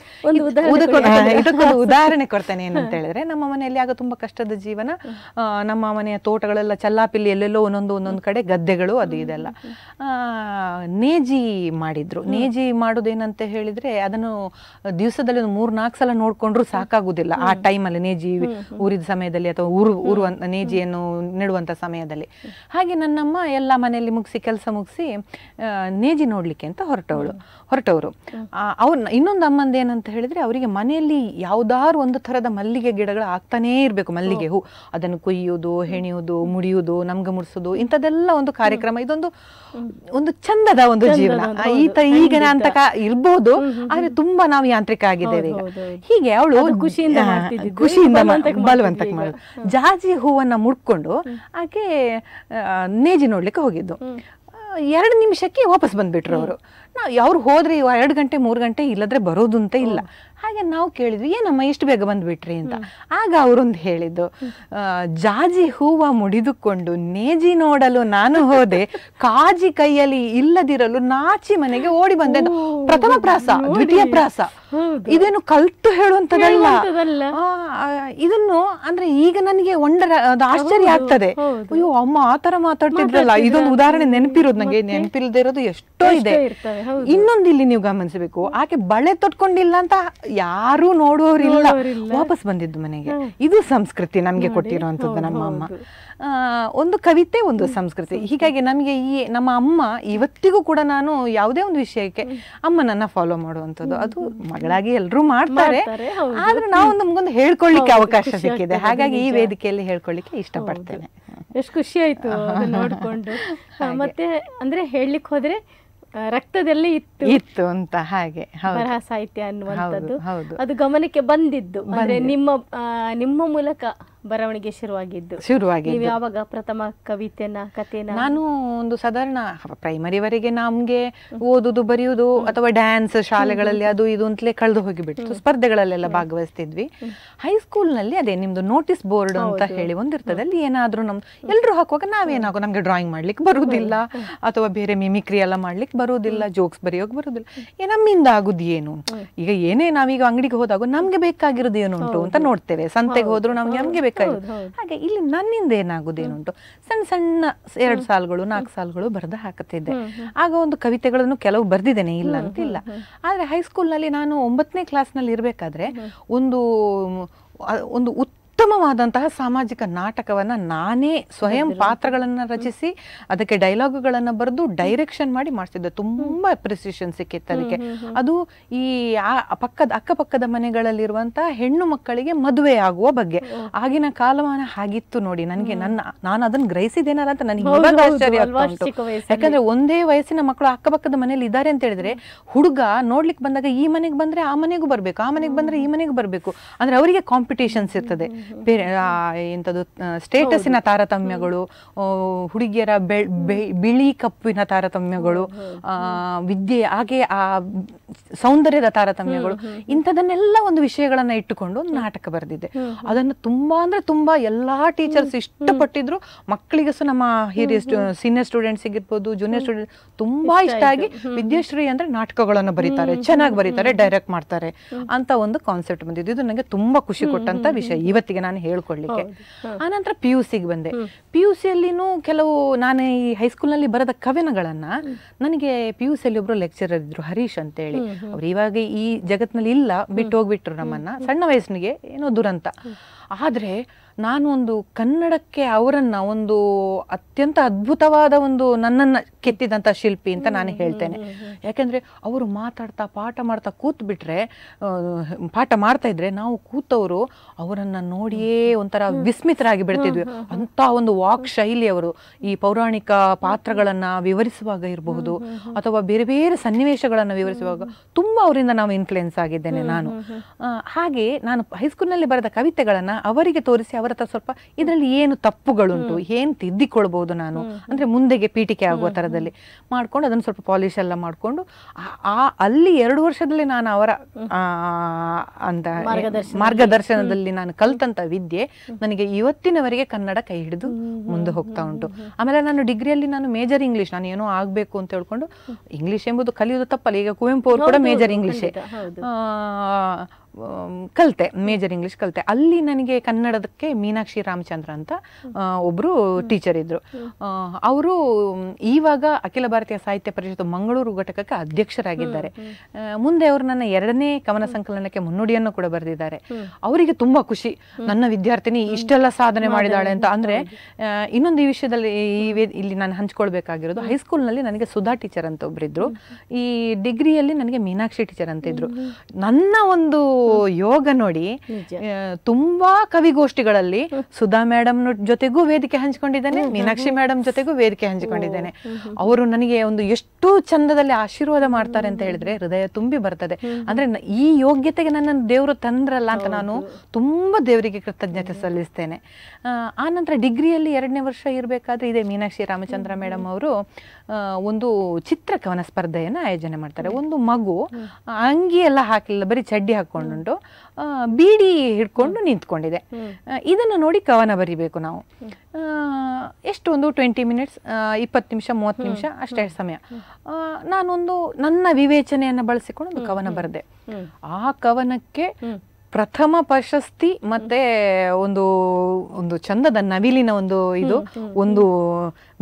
ಇದಕ್ಕೊಂದು ಉದಾಹರಣೆ ಕೊಡ್ತೇನೆ ಏನಂತ ಹೇಳಿದ್ರೆ ನಮ್ಮ ಮನೆಯಲ್ಲಿ ಆಗ ತುಂಬಾ ಕಷ್ಟದ ಜೀವನ ನಮ್ಮ ಮನೆಯ ತೋಟಗಳೆಲ್ಲ ಚಲ್ಲಾಪಿಲ್ಲಿ ಎಲ್ಲೆಲ್ಲೋ ಒಂದೊಂದು ಒಂದೊಂದು ಕಡೆ ಗದ್ದೆಗಳು ಅದು ಇದೆಲ್ಲ ನೇಜ್ ನೇಜಿ ಮಾಡಿದ್ರು ನೇಜಿ ಮಾಡುದೇನಂತ ಹೇಳಿದ್ರೆ ಅದನ್ನು ದಿವಸದಲ್ಲಿ ಒಂದು ಮೂರ್ ನಾಲ್ಕು ಸಲ ನೋಡ್ಕೊಂಡ್ರು ಸಾಕಾಗುದಿಲ್ಲ ಆ ಟೈಮಲ್ಲಿ ನೇಜಿ ಊರಿದ ಸಮಯದಲ್ಲಿ ಅಥವಾ ಊರು ಊರು ನೇಜಿಯನ್ನು ನೆಡುವಂತ ಸಮಯದಲ್ಲಿ ಹಾಗೆ ನನ್ನಮ್ಮ ಎಲ್ಲ ಮನೆಯಲ್ಲಿ ಮುಗಿಸಿ ಕೆಲಸ ಮುಗಿಸಿ ನೇಜಿ ನೋಡ್ಲಿಕ್ಕೆ ಅಂತ ಹೊರಟವಳು ಹೊರಟವರು ಅವ್ರ ಇನ್ನೊಂದು ಅಮ್ಮಂದ ಏನಂತ ಹೇಳಿದ್ರೆ ಅವರಿಗೆ ಮನೆಯಲ್ಲಿ ಯಾವ್ದಾದ್ರು ಒಂದು ತರದ ಮಲ್ಲಿಗೆ ಗಿಡಗಳು ಆಗ್ತಾನೇ ಇರಬೇಕು ಮಲ್ಲಿಗೆ ಹೂ ಅದನ್ನು ಕೊಯ್ಯೋದು ಹೆಣಿಯೋದು ಮುಡಿಯೋದು ನಮ್ಗೆ ಮುಡಿಸೋದು ಇಂಥದ್ದೆಲ್ಲ ಒಂದು ಕಾರ್ಯಕ್ರಮ ಇದೊಂದು ಒಂದು ಚಂದದ ಒಂದು ಜೀವನ ಈತ ಅಂತ ಇರ್ಬೋದು ಆದ್ರೆ ತುಂಬಾ ನಾವು ಯಾಂತ್ರಿಕ ಆಗಿದ್ದೇವೆ ಈಗ ಹೀಗೆ ಅವಳು ಖುಷಿಯಿಂದ ಖುಷಿಯಿಂದ ಬಲವಂತ ಜಾಜಿ ಹೂವನ್ನ ಮುಡ್ಕೊಂಡು ಆಕೆ ನೇಜಿ ನೋಡ್ಲಿಕ್ಕೆ ಹೋಗಿದ್ದು ಎರಡು ನಿಮಿಷಕ್ಕೆ ವಾಪಸ್ ಬಂದ್ಬಿಟ್ರು ಅವರು ನಾವು ಅವ್ರು ಹೋದ್ರೆ ಎರಡು ಗಂಟೆ ಮೂರು ಗಂಟೆ ಇಲ್ಲದ್ರೆ ಬರೋದು ಅಂತ ಇಲ್ಲ ಹಾಗೆ ನಾವು ಕೇಳಿದ್ವಿ ಏನಮ್ಮ ಇಷ್ಟು ಬೇಗ ಬಂದ್ಬಿಟ್ರಿ ಅಂತ ಆಗ ಅವರೊಂದು ಹೇಳಿದ್ದು ಜಾಜಿ ಹೂವ ಮುಡಿದುಕೊಂಡು ನೇಜಿ ನೋಡಲು ನಾನು ಹೋದೆ ಕಾಜಿ ಕೈಯಲ್ಲಿ ಇಲ್ಲದಿರಲು ನಾಚಿ ಮನೆಗೆ ಓಡಿ ಬಂದೆ ಪ್ರಥಮ ಪ್ರಾಸ ದ್ವಿತೀಯ ಪ್ರಾಸ ಇದೇನು ಕಲ್ತು ಹೇಳುವಂತದಲ್ಲ ಇದನ್ನು ಅಂದ್ರೆ ಈಗ ನನಗೆ ಒಂಡರ ಆಶ್ಚರ್ಯ ಆಗ್ತದೆ ಅಯ್ಯೋ ಅಮ್ಮ ಆತರ ಮಾತಾಡ್ತಿದ್ರಲ್ಲ ಇದೊಂದು ಉದಾಹರಣೆ ನೆನಪಿರೋದು ನಂಗೆ ನೆನಪಿಲ್ದೇ ಇರೋದು ಎಷ್ಟೋ ಇದೆ ಇನ್ನೊಂದು ಇಲ್ಲಿ ನೀವು ಗಮನಿಸಬೇಕು ಆಕೆ ಬಳೆ ತೊಟ್ಕೊಂಡಿಲ್ಲ ಅಂತ ಯಾರು ನೋಡುವವರಿಲ್ಲ ವಾಪಸ್ ಬಂದಿದ್ದು ಮನೆಗೆ ಇದು ಸಂಸ್ಕೃತಿ ನಮ್ಗೆ ಕೊಟ್ಟಿರುವಂತದ್ದು ನಮ್ಮ ಅಮ್ಮ ಒಂದು ಕವಿತೆ ಒಂದು ಸಂಸ್ಕೃತಿ ಹೀಗಾಗಿ ನಮಗೆ ಈ ನಮ್ಮ ಅಮ್ಮ ಇವತ್ತಿಗೂ ಕೂಡ ನಾನು ಯಾವುದೇ ಒಂದು ವಿಷಯಕ್ಕೆ ಅಮ್ಮನನ್ನ ಫಾಲೋ ಮಾಡುವಂಥದ್ದು ಅದು ಮಗಳಾಗಿ ಎಲ್ಲರೂ ಮಾಡ್ತಾರೆ ಆದ್ರೆ ನಾವು ನಮ್ಗೊಂದು ಹೇಳ್ಕೊಳ್ಳಿಕ್ಕೆ ಅವಕಾಶ ಸಿಕ್ಕಿದೆ ಹಾಗಾಗಿ ಈ ವೇದಿಕೆಯಲ್ಲಿ ಹೇಳ್ಕೊಳ್ಳಿಕ್ಕೆ ಇಷ್ಟಪಡ್ತೇನೆ ಎಷ್ಟು ಖುಷಿ ಆಯ್ತು ನೋಡ್ಕೊಂಡು ಮತ್ತೆ ಅಂದ್ರೆ ಹೇಳಲಿಕ್ಕೆ ಹೋದ್ರೆ ರಕ್ತದಲ್ಲಿ ಇತ್ತು ಇತ್ತು ಅಂತ ಹಾಗೆ ಬರಹ ಸಾಹಿತ್ಯ ಅನ್ನುವಂಥದ್ದು ಅದು ಗಮನಕ್ಕೆ ಬಂದಿದ್ದು ಅಂದ್ರೆ ನಿಮ್ಮ ನಿಮ್ಮ ಮೂಲಕ ಬರವಣಿಗೆ ಶುರುವಾಗಿದ್ದು ಶುರುವಾಗಿ ಯಾವಾಗ ಪ್ರಥಮ ಕವಿತೆನ ಕಥೆನ ನಾನು ಒಂದು ಸಾಧಾರಣ ಪ್ರೈಮರಿವರೆಗೆ ನಮ್ಗೆ ಓದುದು ಬರೆಯುವುದು ಅಥವಾ ಡ್ಯಾನ್ಸ್ ಶಾಲೆಗಳಲ್ಲಿ ಅದು ಇದು ಅಂತಲೇ ಕಳೆದು ಹೋಗಿಬಿಟ್ಟು ಸ್ಪರ್ಧೆಗಳಲ್ಲೆಲ್ಲ ಭಾಗವಹಿಸ್ತಿದ್ವಿ ಹೈಸ್ಕೂಲ್ ನಲ್ಲಿ ಅದೇ ನಿಮ್ದು ನೋಟಿಸ್ ಬೋರ್ಡ್ ಅಂತ ಹೇಳಿ ಒಂದಿರ್ತದೆ ಅಲ್ಲಿ ಏನಾದ್ರೂ ನಮ್ ಎಲ್ರು ಹಾಕುವಾಗ ನಾವೇನಾಗೋ ನಮ್ಗೆ ಡ್ರಾಯಿಂಗ್ ಮಾಡ್ಲಿಕ್ಕೆ ಬರುವುದಿಲ್ಲ ಅಥವಾ ಬೇರೆ ಮಿಮಿಕ್ರಿ ಎಲ್ಲ ಮಾಡ್ಲಿಕ್ಕೆ ಬರುವುದಿಲ್ಲ ಜೋಕ್ಸ್ ಬರೆಯೋಕೆ ಬರುವುದಿಲ್ಲ ಏ ನಮ್ಮಿಂದ ಆಗುದು ಏನು ಈಗ ಏನೇ ನಾವೀಗ ಅಂಗಡಿಗೆ ಹೋದಾಗ ನಮ್ಗೆ ಬೇಕಾಗಿರೋದು ಏನು ಉಂಟು ಅಂತ ನೋಡ್ತೇವೆ ಸಂತೆಗೆ ಹೋದ್ರು ನಮ್ಗೆ ನಮ್ಗೆ ಹಾಗೆ ಇಲ್ಲಿ ನನ್ನಿಂದ ಏನಾಗುದೇನುಂಟು ಸಣ್ಣ ಸಣ್ಣ ಎರಡು ಸಾಲುಗಳು ನಾಲ್ಕು ಸಾಲ್ಗಳು ಬರ್ದು ಹಾಕುತ್ತಿದ್ದೆ ಆಗ ಒಂದು ಕವಿತೆಗಳನ್ನು ಕೆಲವು ಬರ್ದಿದ್ದೇನೆ ಇಲ್ಲ ಅಂತಿಲ್ಲ ಆದರೆ ಹೈಸ್ಕೂಲ್ನಲ್ಲಿ ನಾನು ಒಂಬತ್ತನೇ ಕ್ಲಾಸ್ನಲ್ಲಿ ಇರ್ಬೇಕಾದ್ರೆ ಒಂದು ಒಂದು ಉತ್ತಮವಾದಂತಹ ಸಾಮಾಜಿಕ ನಾಟಕವನ್ನು ನಾನೇ ಸ್ವಯಂ ಪಾತ್ರಗಳನ್ನು ರಚಿಸಿ ಅದಕ್ಕೆ ಡೈಲಾಗುಗಳನ್ನು ಬರೆದು ಡೈರೆಕ್ಷನ್ ಮಾಡಿ ಮಾಡಿಸಿದ್ದೆ ತುಂಬ ಅಪ್ರಿಸಿಯೇಷನ್ ಸಿಕ್ಕಿತ್ತು ಅದಕ್ಕೆ ಅದು ಈ ಪಕ್ಕದ ಅಕ್ಕಪಕ್ಕದ ಮನೆಗಳಲ್ಲಿರುವಂತಹ ಹೆಣ್ಣು ಮಕ್ಕಳಿಗೆ ಮದುವೆ ಆಗುವ ಬಗ್ಗೆ ಆಗಿನ ಕಾಲಮಾನ ಹಾಗಿತ್ತು ನೋಡಿ ನನಗೆ ನನ್ನ ನಾನು ಅದನ್ನು ಗ್ರಹಿಸಿದೇನಲ್ಲ ಅಂತ ನನಗೆ ಆಶ್ಚರ್ಯ ಯಾಕಂದ್ರೆ ಒಂದೇ ವಯಸ್ಸಿನ ಮಕ್ಕಳು ಅಕ್ಕಪಕ್ಕದ ಮನೇಲಿ ಇದ್ದಾರೆ ಅಂತ ಹೇಳಿದ್ರೆ ಹುಡುಗ ನೋಡ್ಲಿಕ್ಕೆ ಬಂದಾಗ ಈ ಮನೆಗೆ ಬಂದ್ರೆ ಆ ಮನೆಗೂ ಬರ್ಬೇಕು ಆ ಮನೆಗೆ ಬಂದ್ರೆ ಈ ಮನೆಗೆ ಬರ್ಬೇಕು ಅಂದ್ರೆ ಅವರಿಗೆ ಕಾಂಪಿಟೇಷನ್ಸ್ ಇರ್ತದೆ ಎಂಥದ್ದು ಸ್ಟೇಟಸ್ಸಿನ ತಾರತಮ್ಯಗಳು ಹುಡುಗಿಯರ ಬಿಳಿ ಕಪ್ಪಿನ ತಾರತಮ್ಯಗಳು ವಿದ್ಯೆ ಹಾಗೆ ಆ ಸೌಂದರ್ಯದ ತಾರತಮ್ಯಗಳು ಇಂಥದನ್ನೆಲ್ಲ ಒಂದು ವಿಷಯಗಳನ್ನ ಇಟ್ಟುಕೊಂಡು ಒಂದು ನಾಟಕ ಬರೆದಿದ್ದೆ ಅದನ್ನು ತುಂಬಾ ಅಂದ್ರೆ ತುಂಬಾ ಎಲ್ಲಾ ಟೀಚರ್ಸ್ ಇಷ್ಟಪಟ್ಟಿದ್ರು ಮಕ್ಕಳಿಗೆ ಸಹ ನಮ್ಮ ಹಿರಿಯ ಸೀನಿಯರ್ ಸ್ಟೂಡೆಂಟ್ಸ್ ಇರ್ಬೋದು ಜೂನಿಯರ್ ಸ್ಟೂಡೆಂಟ್ ತುಂಬಾ ಇಷ್ಟ ಆಗಿ ವಿದ್ಯಾಶ್ರೀ ಅಂದ್ರೆ ನಾಟಕಗಳನ್ನು ಬರೀತಾರೆ ಚೆನ್ನಾಗಿ ಬರೀತಾರೆ ಡೈರೆಕ್ಟ್ ಮಾಡ್ತಾರೆ ಅಂತ ಒಂದು ಕಾನ್ಸೆಪ್ಟ್ ಬಂದಿದ್ದು ಇದು ನನಗೆ ತುಂಬಾ ಖುಷಿ ಕೊಟ್ಟಂತ ವಿಷಯ ಇವತ್ತಿಗೆ ನಾನು ಆ ಆನಂತರ ಪಿ ಯು ಸಿಗೆ ಬಂದೆ ಪಿ ಯು ಸಿಯಲ್ಲಿನೂ ಕೆಲವು ನಾನು ಈ ಹೈಸ್ಕೂಲ್ನಲ್ಲಿ ಬರೆದ ಕವನಗಳನ್ನ ನನಗೆ ಪಿ ಯು ಅಲ್ಲಿ ಒಬ್ರು ಲೆಕ್ಚರರ್ ಇದ್ರು ಹರೀಶ್ ಹೇಳಿ ಅವ್ರು ಇವಾಗ ಈ ಜಗತ್ನಲ್ಲಿ ಇಲ್ಲ ಬಿಟ್ಟು ಹೋಗ್ಬಿಟ್ರು ನಮ್ಮನ್ನ ಸಣ್ಣ ವಯಸ್ಸಿನಿಗೆ ಏನೋ ದುರಂತ ಆದ್ರೆ ನಾನು ಒಂದು ಕನ್ನಡಕ್ಕೆ ಅವರನ್ನ ಒಂದು ಅತ್ಯಂತ ಅದ್ಭುತವಾದ ಒಂದು ನನ್ನನ್ನ ಕೆತ್ತಿದಂತ ಶಿಲ್ಪಿ ಅಂತ ನಾನು ಹೇಳ್ತೇನೆ ಯಾಕೆಂದ್ರೆ ಅವರು ಮಾತಾಡ್ತಾ ಪಾಠ ಮಾಡ್ತಾ ಕೂತ್ ಬಿಟ್ರೆ ಪಾಠ ಮಾಡ್ತಾ ಇದ್ರೆ ನಾವು ಕೂತವರು ಅವರನ್ನ ನೋಡಿಯೇ ಒಂಥರ ವಿಸ್ಮಿತರಾಗಿ ಬಿಡ್ತಿದ್ವಿ ಅಂತ ಒಂದು ವಾಕ್ ಶೈಲಿ ಅವರು ಈ ಪೌರಾಣಿಕ ಪಾತ್ರಗಳನ್ನ ವಿವರಿಸುವಾಗ ಇರಬಹುದು ಅಥವಾ ಬೇರೆ ಬೇರೆ ಸನ್ನಿವೇಶಗಳನ್ನು ವಿವರಿಸುವಾಗ ತುಂಬಾ ಅವರಿಂದ ನಾವು ಇನ್ಫ್ಲುಯೆನ್ಸ್ ಆಗಿದ್ದೇನೆ ನಾನು ಹಾಗೆ ನಾನು ಹೈಸ್ಕೂಲ್ನಲ್ಲಿ ಬರೆದ ಕವಿತೆಗಳನ್ನ ಅವರಿಗೆ ತೋರಿಸಿ ಅವರ ಅವರ ಸ್ವಲ್ಪ ಇದರಲ್ಲಿ ಏನು ತಪ್ಪುಗಳುಂಟು ಏನು ತಿದ್ದಿಕೊಳ್ಬಹುದು ನಾನು ಅಂದ್ರೆ ಮುಂದೆಗೆ ಪೀಠಿಕೆ ಆಗುವ ತರದಲ್ಲಿ ಮಾಡ್ಕೊಂಡು ಅದನ್ನು ಸ್ವಲ್ಪ ಪಾಲಿಶ್ ಎಲ್ಲ ಮಾಡಿಕೊಂಡು ಆ ಅಲ್ಲಿ ಎರಡು ವರ್ಷದಲ್ಲಿ ನಾನು ಅವರ ಅಂತ ಮಾರ್ಗದರ್ಶನದಲ್ಲಿ ನಾನು ಕಲ್ತಂತ ವಿದ್ಯೆ ನನಗೆ ಇವತ್ತಿನವರೆಗೆ ಕನ್ನಡ ಕೈ ಹಿಡಿದು ಮುಂದೆ ಹೋಗ್ತಾ ಉಂಟು ಆಮೇಲೆ ನಾನು ಡಿಗ್ರಿಯಲ್ಲಿ ನಾನು ಮೇಜರ್ ಇಂಗ್ಲಿಷ್ ನಾನು ಏನೋ ಆಗ್ಬೇಕು ಅಂತ ಹೇಳ್ಕೊಂಡು ಇಂಗ್ಲಿಷ್ ಎಂಬುದು ಕಲಿಯೋದು ತಪ್ಪಲ್ಲ ಈಗ ಕುವೆಂಪು ಅವರು ಕೂಡ ಮೇಜರ್ ಇಂಗ್ಲಿಷೇ ಕಲಿತೆ ಮೇಜರ್ ಇಂಗ್ಲಿಷ್ ಕಲಿತೆ ಅಲ್ಲಿ ನನಗೆ ಕನ್ನಡದಕ್ಕೆ ಮೀನಾಕ್ಷಿ ರಾಮಚಂದ್ರ ಅಂತ ಒಬ್ಬರು ಟೀಚರ್ ಇದ್ದರು ಅವರು ಈವಾಗ ಅಖಿಲ ಭಾರತೀಯ ಸಾಹಿತ್ಯ ಪರಿಷತ್ ಮಂಗಳೂರು ಘಟಕಕ್ಕೆ ಅಧ್ಯಕ್ಷರಾಗಿದ್ದಾರೆ ಮುಂದೆ ಅವರು ನನ್ನ ಎರಡನೇ ಕವನ ಸಂಕಲನಕ್ಕೆ ಮುನ್ನುಡಿಯನ್ನು ಕೂಡ ಬರೆದಿದ್ದಾರೆ ಅವರಿಗೆ ತುಂಬಾ ಖುಷಿ ನನ್ನ ವಿದ್ಯಾರ್ಥಿನಿ ಇಷ್ಟೆಲ್ಲ ಸಾಧನೆ ಮಾಡಿದಾಳೆ ಅಂತ ಅಂದ್ರೆ ಇನ್ನೊಂದು ಈ ವಿಷಯದಲ್ಲಿ ಇಲ್ಲಿ ನಾನು ಹಂಚ್ಕೊಳ್ಬೇಕಾಗಿರೋದು ಹೈಸ್ಕೂಲ್ನಲ್ಲಿ ನನಗೆ ಸುಧಾ ಟೀಚರ್ ಅಂತ ಒಬ್ಬರಿದ್ದರು ಈ ಡಿಗ್ರಿಯಲ್ಲಿ ನನಗೆ ಮೀನಾಕ್ಷಿ ಟೀಚರ್ ಅಂತ ಇದ್ರು ನನ್ನ ಒಂದು ಯೋಗ ನೋಡಿ ತುಂಬಾ ಕವಿಗೋಷ್ಠಿಗಳಲ್ಲಿ ಸುಧಾ ಮೇಡಮ್ ಜೊತೆಗೂ ವೇದಿಕೆ ಹಂಚಿಕೊಂಡಿದ್ದೇನೆ ಮೀನಾಕ್ಷಿ ಮೇಡಮ್ ಜೊತೆಗೂ ವೇದಿಕೆ ಹಂಚಿಕೊಂಡಿದ್ದೇನೆ ಅವರು ನನಗೆ ಒಂದು ಎಷ್ಟು ಚಂದದಲ್ಲಿ ಆಶೀರ್ವಾದ ಮಾಡ್ತಾರೆ ಅಂತ ಹೇಳಿದ್ರೆ ಹೃದಯ ತುಂಬಿ ಬರ್ತದೆ ಅಂದ್ರೆ ಈ ಯೋಗ್ಯತೆಗೆ ನನ್ನ ದೇವರು ತಂದ್ರಲ್ಲ ಅಂತ ನಾನು ತುಂಬಾ ದೇವರಿಗೆ ಕೃತಜ್ಞತೆ ಸಲ್ಲಿಸ್ತೇನೆ ಆ ನಂತರ ಡಿಗ್ರಿಯಲ್ಲಿ ಎರಡನೇ ವರ್ಷ ಇರಬೇಕಾದ್ರೆ ಇದೇ ಮೀನಾಕ್ಷಿ ರಾಮಚಂದ್ರ ಮೇಡಮ್ ಅವರು ಒಂದು ಚಿತ್ರಕವನ ಸ್ಪರ್ಧೆಯನ್ನು ಆಯೋಜನೆ ಮಾಡ್ತಾರೆ ಒಂದು ಮಗು ಅಂಗಿ ಎಲ್ಲ ಹಾಕಲಿಲ್ಲ ಬರೀ ಚಡ್ಡಿ ಹಾಕೊಂಡುಂಟು ಬೀಡಿ ಹಿಡ್ಕೊಂಡು ನಿಂತ್ಕೊಂಡಿದೆ ಇದನ್ನು ನೋಡಿ ಕವನ ಬರಿಬೇಕು ನಾವು ಎಷ್ಟೊಂದು ಟ್ವೆಂಟಿ ಮಿನಿಟ್ಸ್ ಇಪ್ಪತ್ತು ನಿಮಿಷ ಮೂವತ್ತು ನಿಮಿಷ ಅಷ್ಟೇ ಸಮಯ ನಾನೊಂದು ನನ್ನ ವಿವೇಚನೆಯನ್ನು ಬಳಸಿಕೊಂಡು ಒಂದು ಕವನ ಬರೆದೆ ಆ ಕವನಕ್ಕೆ ಪ್ರಥಮ ಪ್ರಶಸ್ತಿ ಮತ್ತೆ ಒಂದು ಒಂದು ಚಂದದ ನವಿಲಿನ ಒಂದು ಇದು ಒಂದು